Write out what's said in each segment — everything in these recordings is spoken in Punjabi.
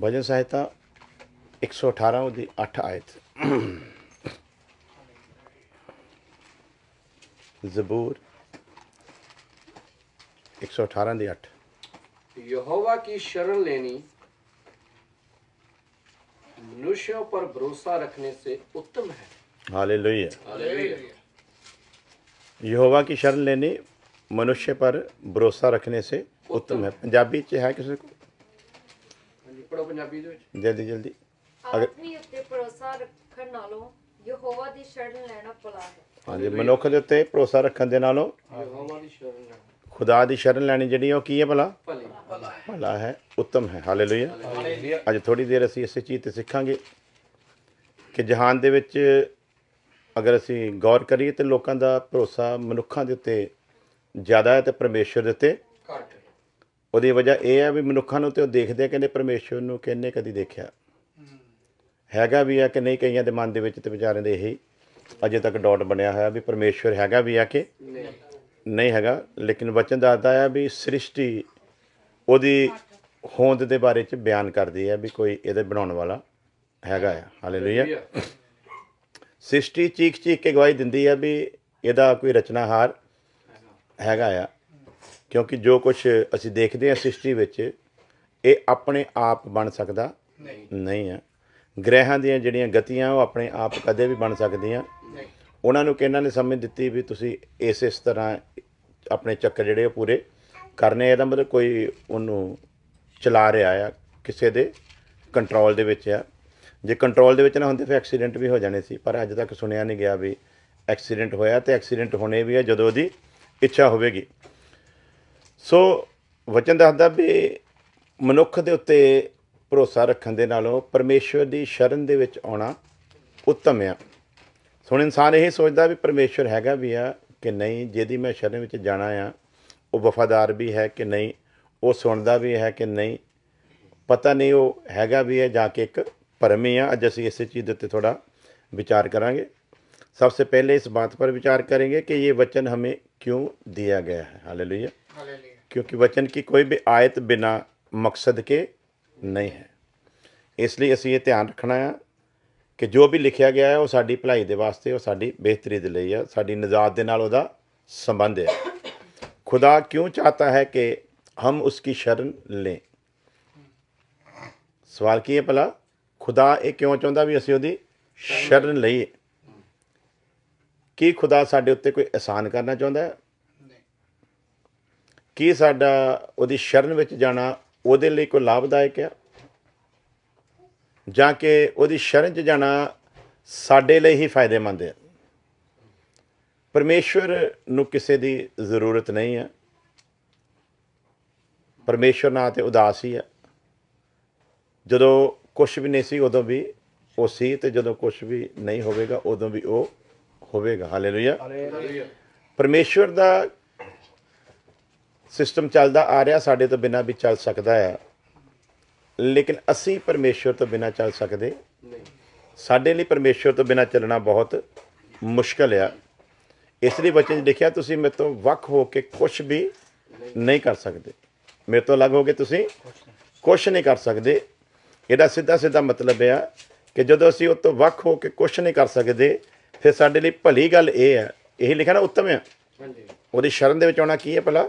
भजन सहायता एक सौ अठारह दी अठ आयत जबूर एक सौ अठारह दी अठ यहोवा की शरण लेनी मनुष्यों पर भरोसा रखने से उत्तम है हाले यहोवा की शरण लेनी मनुष्य पर भरोसा रखने से उत्तम है पंजाबी च है किसी को ਪੜੋ ਪੰਜਾਬੀ ਦੇ ਵਿੱਚ ਜਲਦੀ ਜਲਦੀ ਆਪਣੇ ਉੱਤੇ ਭਰੋਸਾ ਰੱਖਣ ਨਾਲੋਂ ਯਹੋਵਾ ਦੀ ਸ਼ਰਨ ਲੈਣਾ ਪਲਾ ਹੈ ਹਾਂਜੀ ਮਨੁੱਖ ਦੇ ਉੱਤੇ ਭਰੋਸਾ ਰੱਖਣ ਦੇ ਨਾਲੋਂ ਯਹੋਵਾ ਦੀ ਸ਼ਰਨ ਲੈਣਾ ਖੁਦਾ ਦੀ ਸ਼ਰਨ ਲੈਣੀ ਜਿਹੜੀ ਉਹ ਕੀ ਹੈ ਭਲਾ ਭਲਾ ਹੈ ਉੱਤਮ ਹੈ ਹਾਲੇਲੂਇਆ ਅੱਜ ਥੋੜੀ ਦੇਰ ਅਸੀਂ ਇਸੇ ਚੀਜ਼ ਤੇ ਸਿੱਖਾਂਗੇ ਕਿ ਜਹਾਨ ਦੇ ਵਿੱਚ ਅਗਰ ਅਸੀਂ ਗੌਰ ਕਰੀਏ ਤੇ ਲੋਕਾਂ ਦਾ ਭਰੋਸਾ ਮਨੁੱਖਾਂ ਦੇ ਉੱਤੇ ਜ਼ਿਆਦਾ ਹੈ ਤੇ ਪਰਮੇਸ਼ਰ ਦੇ ਉੱਤੇ ਘੱਟ ਉਹਦੀ ਵਜ੍ਹਾ ਇਹ ਆ ਵੀ ਮਨੁੱਖਾਂ ਨੂੰ ਤੇ ਉਹ ਦੇਖਦੇ ਆ ਕਹਿੰਦੇ ਪਰਮੇਸ਼ਵਰ ਨੂੰ ਕਿੰਨੇ ਕਦੀ ਦੇਖਿਆ ਹੈਗਾ ਵੀ ਆ ਕਿ ਨਹੀਂ ਕਈਆਂ ਦੇ ਮਨ ਦੇ ਵਿੱਚ ਤੇ ਵਿਚਾਰਿਆਂ ਦੇ ਇਹੀ ਅਜੇ ਤੱਕ ਡਾਟ ਬਣਿਆ ਹੋਇਆ ਵੀ ਪਰਮੇਸ਼ਵਰ ਹੈਗਾ ਵੀ ਆ ਕਿ ਨਹੀਂ ਨਹੀਂ ਹੈਗਾ ਲੇਕਿਨ ਵਚਨ ਦੱਸਦਾ ਆ ਵੀ ਸ੍ਰਿਸ਼ਟੀ ਉਹਦੀ ਹੋਂਦ ਦੇ ਬਾਰੇ ਚ ਬਿਆਨ ਕਰਦੀ ਆ ਵੀ ਕੋਈ ਇਹਦੇ ਬਣਾਉਣ ਵਾਲਾ ਹੈਗਾ ਆ ਹਾਲੇਲੂਇਆ ਸ੍ਰਿਸ਼ਟੀ ਚੀਕ ਚੀਕ ਕੇ ਗਵਾਹੀ ਦਿੰਦੀ ਆ ਵੀ ਇਹਦਾ ਕੋਈ ਰਚਨਾਹਾਰ ਹੈਗਾ ਆ ਕਿਉਂਕਿ ਜੋ ਕੁਝ ਅਸੀਂ ਦੇਖਦੇ ਹਾਂ ਸ੍ਰਿਸ਼ਟੀ ਵਿੱਚ ਇਹ ਆਪਣੇ ਆਪ ਬਣ ਸਕਦਾ ਨਹੀਂ ਨਹੀਂ ਹੈ ਗ੍ਰਹਿਾਂ ਦੀਆਂ ਜਿਹੜੀਆਂ ਗਤੀਆਂ ਉਹ ਆਪਣੇ ਆਪ ਕਦੇ ਵੀ ਬਣ ਸਕਦੀਆਂ ਨਹੀਂ ਉਹਨਾਂ ਨੂੰ ਕਿਹਨਾਂ ਨੇ ਸਮਝ ਦਿੱਤੀ ਵੀ ਤੁਸੀਂ ਇਸ ਇਸ ਤਰ੍ਹਾਂ ਆਪਣੇ ਚੱਕਰ ਜਿਹੜੇ ਪੂਰੇ ਕਰਨੇ ਇਹਦਾ ਮਤਲਬ ਕੋਈ ਉਹਨੂੰ ਚਲਾ ਰਿਹਾ ਆ ਕਿਸੇ ਦੇ ਕੰਟਰੋਲ ਦੇ ਵਿੱਚ ਆ ਜੇ ਕੰਟਰੋਲ ਦੇ ਵਿੱਚ ਨਾ ਹੁੰਦੇ ਫਿਰ ਐਕਸੀਡੈਂਟ ਵੀ ਹੋ ਜਾਣੇ ਸੀ ਪਰ ਅੱਜ ਤੱਕ ਸੁਣਿਆ ਨਹੀਂ ਗਿਆ ਵੀ ਐਕਸੀਡੈਂਟ ਹੋਇਆ ਤੇ ਐਕਸੀਡੈਂਟ ਹੋਣੇ ਵੀ ਆ ਜਦੋਂ ਦੀ ਇੱਛਾ ਹੋਵੇਗੀ ਸੋ ਵਚਨ ਦੱਸਦਾ ਵੀ ਮਨੁੱਖ ਦੇ ਉੱਤੇ ਭਰੋਸਾ ਰੱਖਣ ਦੇ ਨਾਲੋਂ ਪਰਮੇਸ਼ਵਰ ਦੀ ਸ਼ਰਨ ਦੇ ਵਿੱਚ ਆਉਣਾ ਉੱਤਮ ਆ ਹੁਣ ਇਨਸਾਨ ਇਹ ਸੋਚਦਾ ਵੀ ਪਰਮੇਸ਼ਵਰ ਹੈਗਾ ਵੀ ਆ ਕਿ ਨਹੀਂ ਜਿਹਦੀ ਮੈਂ ਸ਼ਰਨ ਵਿੱਚ ਜਾਣਾ ਆ ਉਹ ਵਫਾਦਾਰ ਵੀ ਹੈ ਕਿ ਨਹੀਂ ਉਹ ਸੁਣਦਾ ਵੀ ਹੈ ਕਿ ਨਹੀਂ ਪਤਾ ਨਹੀਂ ਉਹ ਹੈਗਾ ਵੀ ਹੈ ਜਾਂ ਕਿ ਇੱਕ ਭਰਮ ਆ ਅੱਜ ਅਸੀਂ ਇਸੇ ਚੀਜ਼ ਦੇ ਉੱਤੇ ਥੋੜਾ ਵਿਚਾਰ ਕਰਾਂਗੇ ਸਭ ਤੋਂ ਪਹਿਲੇ ਇਸ ਬਾਤ ਪਰ ਵਿਚਾਰ ਕਰਾਂਗੇ ਕਿ ਇਹ ਵਚਨ ਹਮੇ ਕਿਉਂ ਦਿਆ ਗਿਆ ਹੈ ਹਾਲੇਲੂਇਆ ਹਾਲੇਲੂਇਆ क्योंकि वचन की कोई भी आयत बिना मकसद के ਨਹੀਂ ਹੈ ਇਸ ਲਈ ਅਸੀਂ ਇਹ ਧਿਆਨ ਰੱਖਣਾ ਹੈ ਕਿ ਜੋ ਵੀ ਲਿਖਿਆ ਗਿਆ ਹੈ ਉਹ ਸਾਡੀ ਭਲਾਈ ਦੇ ਵਾਸਤੇ ਉਹ ਸਾਡੀ ਬਿਹਤਰੀ ਦੇ ਲਈ ਹੈ ਸਾਡੀ ਨਜਾਤ ਦੇ ਨਾਲ ਉਹਦਾ ਸੰਬੰਧ ਹੈ ਖੁਦਾ ਕਿਉਂ ਚਾਹਤਾ ਹੈ ਕਿ ਹਮ ਉਸकी ਸ਼ਰਨ ਲੈ ਸਵਾਲ ਕੀ ਹੈ ਭਲਾ ਖੁਦਾ ਇਹ ਕਿਉਂ ਚਾਹੁੰਦਾ ਵੀ ਅਸੀਂ ਉਹਦੀ ਸ਼ਰਨ ਲਈਏ ਕੀ ਖੁਦਾ ਸਾਡੇ ਉੱਤੇ ਕੋਈ ਅਹਿਸਾਨ ਕਰਨਾ ਚਾਹੁੰਦਾ ਹੈ ਕੀ ਸਾਡਾ ਉਹਦੀ ਸ਼ਰਨ ਵਿੱਚ ਜਾਣਾ ਉਹਦੇ ਲਈ ਕੋਈ ਲਾਭਦਾਇਕ ਆ ਜਾਂ ਕਿ ਉਹਦੀ ਸ਼ਰਨ 'ਚ ਜਾਣਾ ਸਾਡੇ ਲਈ ਹੀ ਫਾਇਦੇਮੰਦ ਹੈ ਪਰਮੇਸ਼ਵਰ ਨੂੰ ਕਿਸੇ ਦੀ ਜ਼ਰੂਰਤ ਨਹੀਂ ਹੈ ਪਰਮੇਸ਼ਵਰ ਨਾਲ ਤੇ ਉਦਾਸ ਹੀ ਹੈ ਜਦੋਂ ਕੁਝ ਵੀ ਨਹੀਂ ਸੀ ਉਦੋਂ ਵੀ ਉਹ ਸੀ ਤੇ ਜਦੋਂ ਕੁਝ ਵੀ ਨਹੀਂ ਹੋਵੇਗਾ ਉਦੋਂ ਵੀ ਉਹ ਹੋਵੇਗਾ ਹਾਲੇਲੂਇਆ ਪਰਮੇਸ਼ਵਰ ਦਾ ਸਿਸਟਮ ਚੱਲਦਾ ਆ ਰਿਹਾ ਸਾਡੇ ਤੋਂ ਬਿਨਾ ਵੀ ਚੱਲ ਸਕਦਾ ਹੈ ਲੇਕਿਨ ਅਸੀਂ ਪਰਮੇਸ਼ਵਰ ਤੋਂ ਬਿਨਾ ਚੱਲ ਸਕਦੇ ਨਹੀਂ ਸਾਡੇ ਲਈ ਪਰਮੇਸ਼ਵਰ ਤੋਂ ਬਿਨਾ ਚੱਲਣਾ ਬਹੁਤ ਮੁਸ਼ਕਲ ਆ ਇਸ ਲਈ ਬਚਨ ਲਿਖਿਆ ਤੁਸੀਂ ਮੇਰੇ ਤੋਂ ਵੱਖ ਹੋ ਕੇ ਕੁਝ ਵੀ ਨਹੀਂ ਕਰ ਸਕਦੇ ਮੇਰੇ ਤੋਂ ਅਲੱਗ ਹੋ ਕੇ ਤੁਸੀਂ ਕੁਝ ਨਹੀਂ ਕਰ ਸਕਦੇ ਇਹਦਾ ਸਿੱਧਾ ਸਿੱਧਾ ਮਤਲਬ ਹੈ ਕਿ ਜਦੋਂ ਅਸੀਂ ਉਹ ਤੋਂ ਵੱਖ ਹੋ ਕੇ ਕੁਝ ਨਹੀਂ ਕਰ ਸਕਦੇ ਫਿਰ ਸਾਡੇ ਲਈ ਭਲੀ ਗੱਲ ਇਹ ਹੈ ਇਹ ਲਿਖਿਆ ਨਾ ਉੱਤਮ ਹੈ ਹਾਂਜੀ ਉਹਦੀ ਸ਼ਰਨ ਦੇ ਵਿੱਚ ਆਉਣਾ ਕੀ ਹੈ ਭਲਾ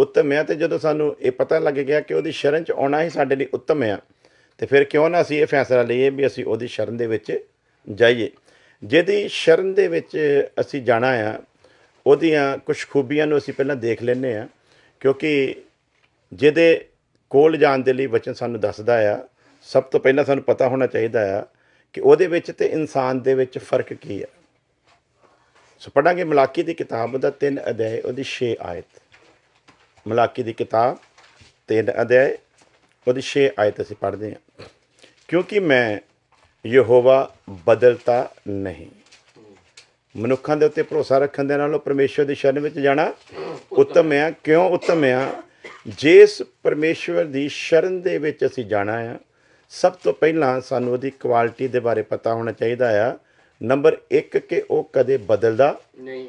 ਉੱਤਮ ਹੈ ਤੇ ਜਦੋਂ ਸਾਨੂੰ ਇਹ ਪਤਾ ਲੱਗ ਗਿਆ ਕਿ ਉਹਦੀ ਸ਼ਰਨ ਚ ਆਉਣਾ ਹੀ ਸਾਡੇ ਲਈ ਉੱਤਮ ਹੈ ਤੇ ਫਿਰ ਕਿਉਂ ਨਾ ਅਸੀਂ ਇਹ ਫੈਸਲਾ ਲਈਏ ਵੀ ਅਸੀਂ ਉਹਦੀ ਸ਼ਰਨ ਦੇ ਵਿੱਚ ਜਾਈਏ ਜਿਹਦੀ ਸ਼ਰਨ ਦੇ ਵਿੱਚ ਅਸੀਂ ਜਾਣਾ ਆ ਉਹਦੀਆਂ ਕੁਝ ਖੂਬੀਆਂ ਨੂੰ ਅਸੀਂ ਪਹਿਲਾਂ ਦੇਖ ਲੈਨੇ ਆ ਕਿਉਂਕਿ ਜਿਹਦੇ ਕੋਲ ਜਾਣ ਦੇ ਲਈ ਵਚਨ ਸਾਨੂੰ ਦੱਸਦਾ ਆ ਸਭ ਤੋਂ ਪਹਿਲਾਂ ਸਾਨੂੰ ਪਤਾ ਹੋਣਾ ਚਾਹੀਦਾ ਆ ਕਿ ਉਹਦੇ ਵਿੱਚ ਤੇ ਇਨਸਾਨ ਦੇ ਵਿੱਚ ਫਰਕ ਕੀ ਆ ਸੋ ਪੜਾਂਗੇ ਮਲਾਕੀ ਦੀ ਕਿਤਾਬ ਦਾ 3 ਅਧਿਆਇ ਉਹਦੀ 6 ਆਇਤ ਮਲਾਕੀ ਦੀ ਕਿਤਾਬ 3 ਅਧਿਆਇ ਉਹਦੀ 6 ਆਇਤ ਅਸੀਂ ਪੜ੍ਹਦੇ ਹਾਂ ਕਿਉਂਕਿ ਮੈਂ ਯਹੋਵਾ ਬਦਲਤਾ ਨਹੀਂ ਮਨੁੱਖਾਂ ਦੇ ਉੱਤੇ ਭਰੋਸਾ ਰੱਖਣ ਦੇ ਨਾਲੋਂ ਪਰਮੇਸ਼ਵਰ ਦੀ ਸ਼ਰਨ ਵਿੱਚ ਜਾਣਾ ਉੱਤਮ ਹੈ ਕਿਉਂ ਉੱਤਮ ਹੈ ਜਿਸ ਪਰਮੇਸ਼ਵਰ ਦੀ ਸ਼ਰਨ ਦੇ ਵਿੱਚ ਅਸੀਂ ਜਾਣਾ ਹੈ ਸਭ ਤੋਂ ਪਹਿਲਾਂ ਸਾਨੂੰ ਉਹਦੀ ਕੁਆਲਿਟੀ ਦੇ ਬਾਰੇ ਪਤਾ ਹੋਣਾ ਚਾਹੀਦਾ ਆ ਨੰਬਰ 1 ਕਿ ਉਹ ਕਦੇ ਬਦਲਦਾ ਨਹੀਂ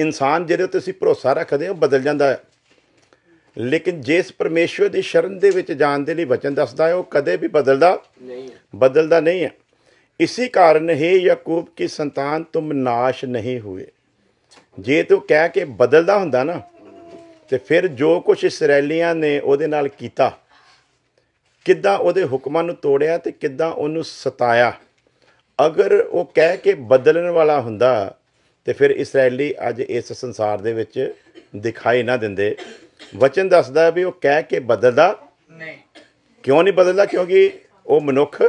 ਇਨਸਾਨ ਜਿਹਦੇ ਉੱਤੇ ਅਸੀਂ ਭਰੋਸਾ ਰੱਖਦੇ ਹਾਂ ਬਦਲ ਜਾਂਦਾ ਹੈ ਲੇਕਿਨ ਜਿਸ ਪਰਮੇਸ਼ਵਰ ਦੀ ਸ਼ਰਨ ਦੇ ਵਿੱਚ ਜਾਣ ਦੇ ਲਈ ਵਚਨ ਦੱਸਦਾ ਹੈ ਉਹ ਕਦੇ ਵੀ ਬਦਲਦਾ ਨਹੀਂ ਹੈ ਬਦਲਦਾ ਨਹੀਂ ਹੈ ਇਸੇ ਕਾਰਨ ਹੈ ਯਾਕੂਬ ਕੀ ਸੰਤਾਨ ਤੁਮ ਨਾਸ਼ ਨਹੀਂ ਹੋਏ ਜੇ ਤੂੰ ਕਹਿ ਕੇ ਬਦਲਦਾ ਹੁੰਦਾ ਨਾ ਤੇ ਫਿਰ ਜੋ ਕੁਝ ਇਸرائیਲੀਆਂ ਨੇ ਉਹਦੇ ਨਾਲ ਕੀਤਾ ਕਿੱਦਾਂ ਉਹਦੇ ਹੁਕਮਾਂ ਨੂੰ ਤੋੜਿਆ ਤੇ ਕਿੱਦਾਂ ਉਹਨੂੰ ਸਤਾਇਆ ਅਗਰ ਉਹ ਕਹਿ ਕੇ ਬਦਲਣ ਵਾਲਾ ਹੁੰਦਾ ਤੇ ਫਿਰ ਇਸرائیਲੀ ਅੱਜ ਇਸ ਸੰਸਾਰ ਦੇ ਵਿੱਚ ਦਿਖਾਈ ਨਾ ਦਿੰਦੇ ਵਚਨ ਦੱਸਦਾ ਹੈ ਵੀ ਉਹ ਕਹਿ ਕੇ ਬਦਲਦਾ ਨਹੀਂ ਕਿਉਂ ਨਹੀਂ ਬਦਲਦਾ ਕਿਉਂਕਿ ਉਹ ਮਨੁੱਖ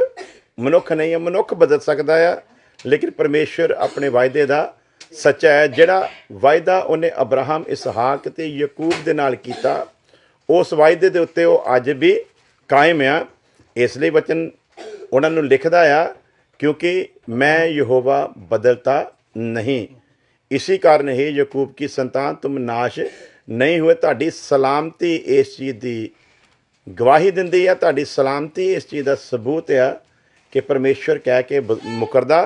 ਮਨੁੱਖ ਨਹੀਂ ਹੈ ਮਨੁੱਖ ਬਦਲ ਸਕਦਾ ਆ ਲੇਕਿਨ ਪਰਮੇਸ਼ਰ ਆਪਣੇ ਵਾਅਦੇ ਦਾ ਸੱਚਾ ਹੈ ਜਿਹੜਾ ਵਾਅਦਾ ਉਹਨੇ ਅਬਰਾਹਮ ਇਸਹਾਕ ਤੇ ਯਾਕੂਬ ਦੇ ਨਾਲ ਕੀਤਾ ਉਸ ਵਾਅਦੇ ਦੇ ਉੱਤੇ ਉਹ ਅੱਜ ਵੀ ਕਾਇਮ ਆ ਇਸ ਲਈ ਵਚਨ ਉਹਨਾਂ ਨੂੰ ਲਿਖਦਾ ਆ ਕਿਉਂਕਿ ਮੈਂ ਯਹੋਵਾ ਬਦਲਤਾ ਨਹੀਂ ਇਸੇ ਕਾਰਨ ਹੈ ਯਾਕੂਬ ਕੀ ਸੰਤਾਨ ਤੁਮ ਨਾਸ਼ ਨਹੀਂ ਹੋਏ ਤੁਹਾਡੀ ਸਲਾਮਤੀ ਇਸ ਚੀਜ਼ ਦੀ ਗਵਾਹੀ ਦਿੰਦੀ ਆ ਤੁਹਾਡੀ ਸਲਾਮਤੀ ਇਸ ਚੀਜ਼ ਦਾ ਸਬੂਤ ਆ ਕਿ ਪਰਮੇਸ਼ਰ ਕਹਿ ਕੇ ਮੁਕਰਦਾ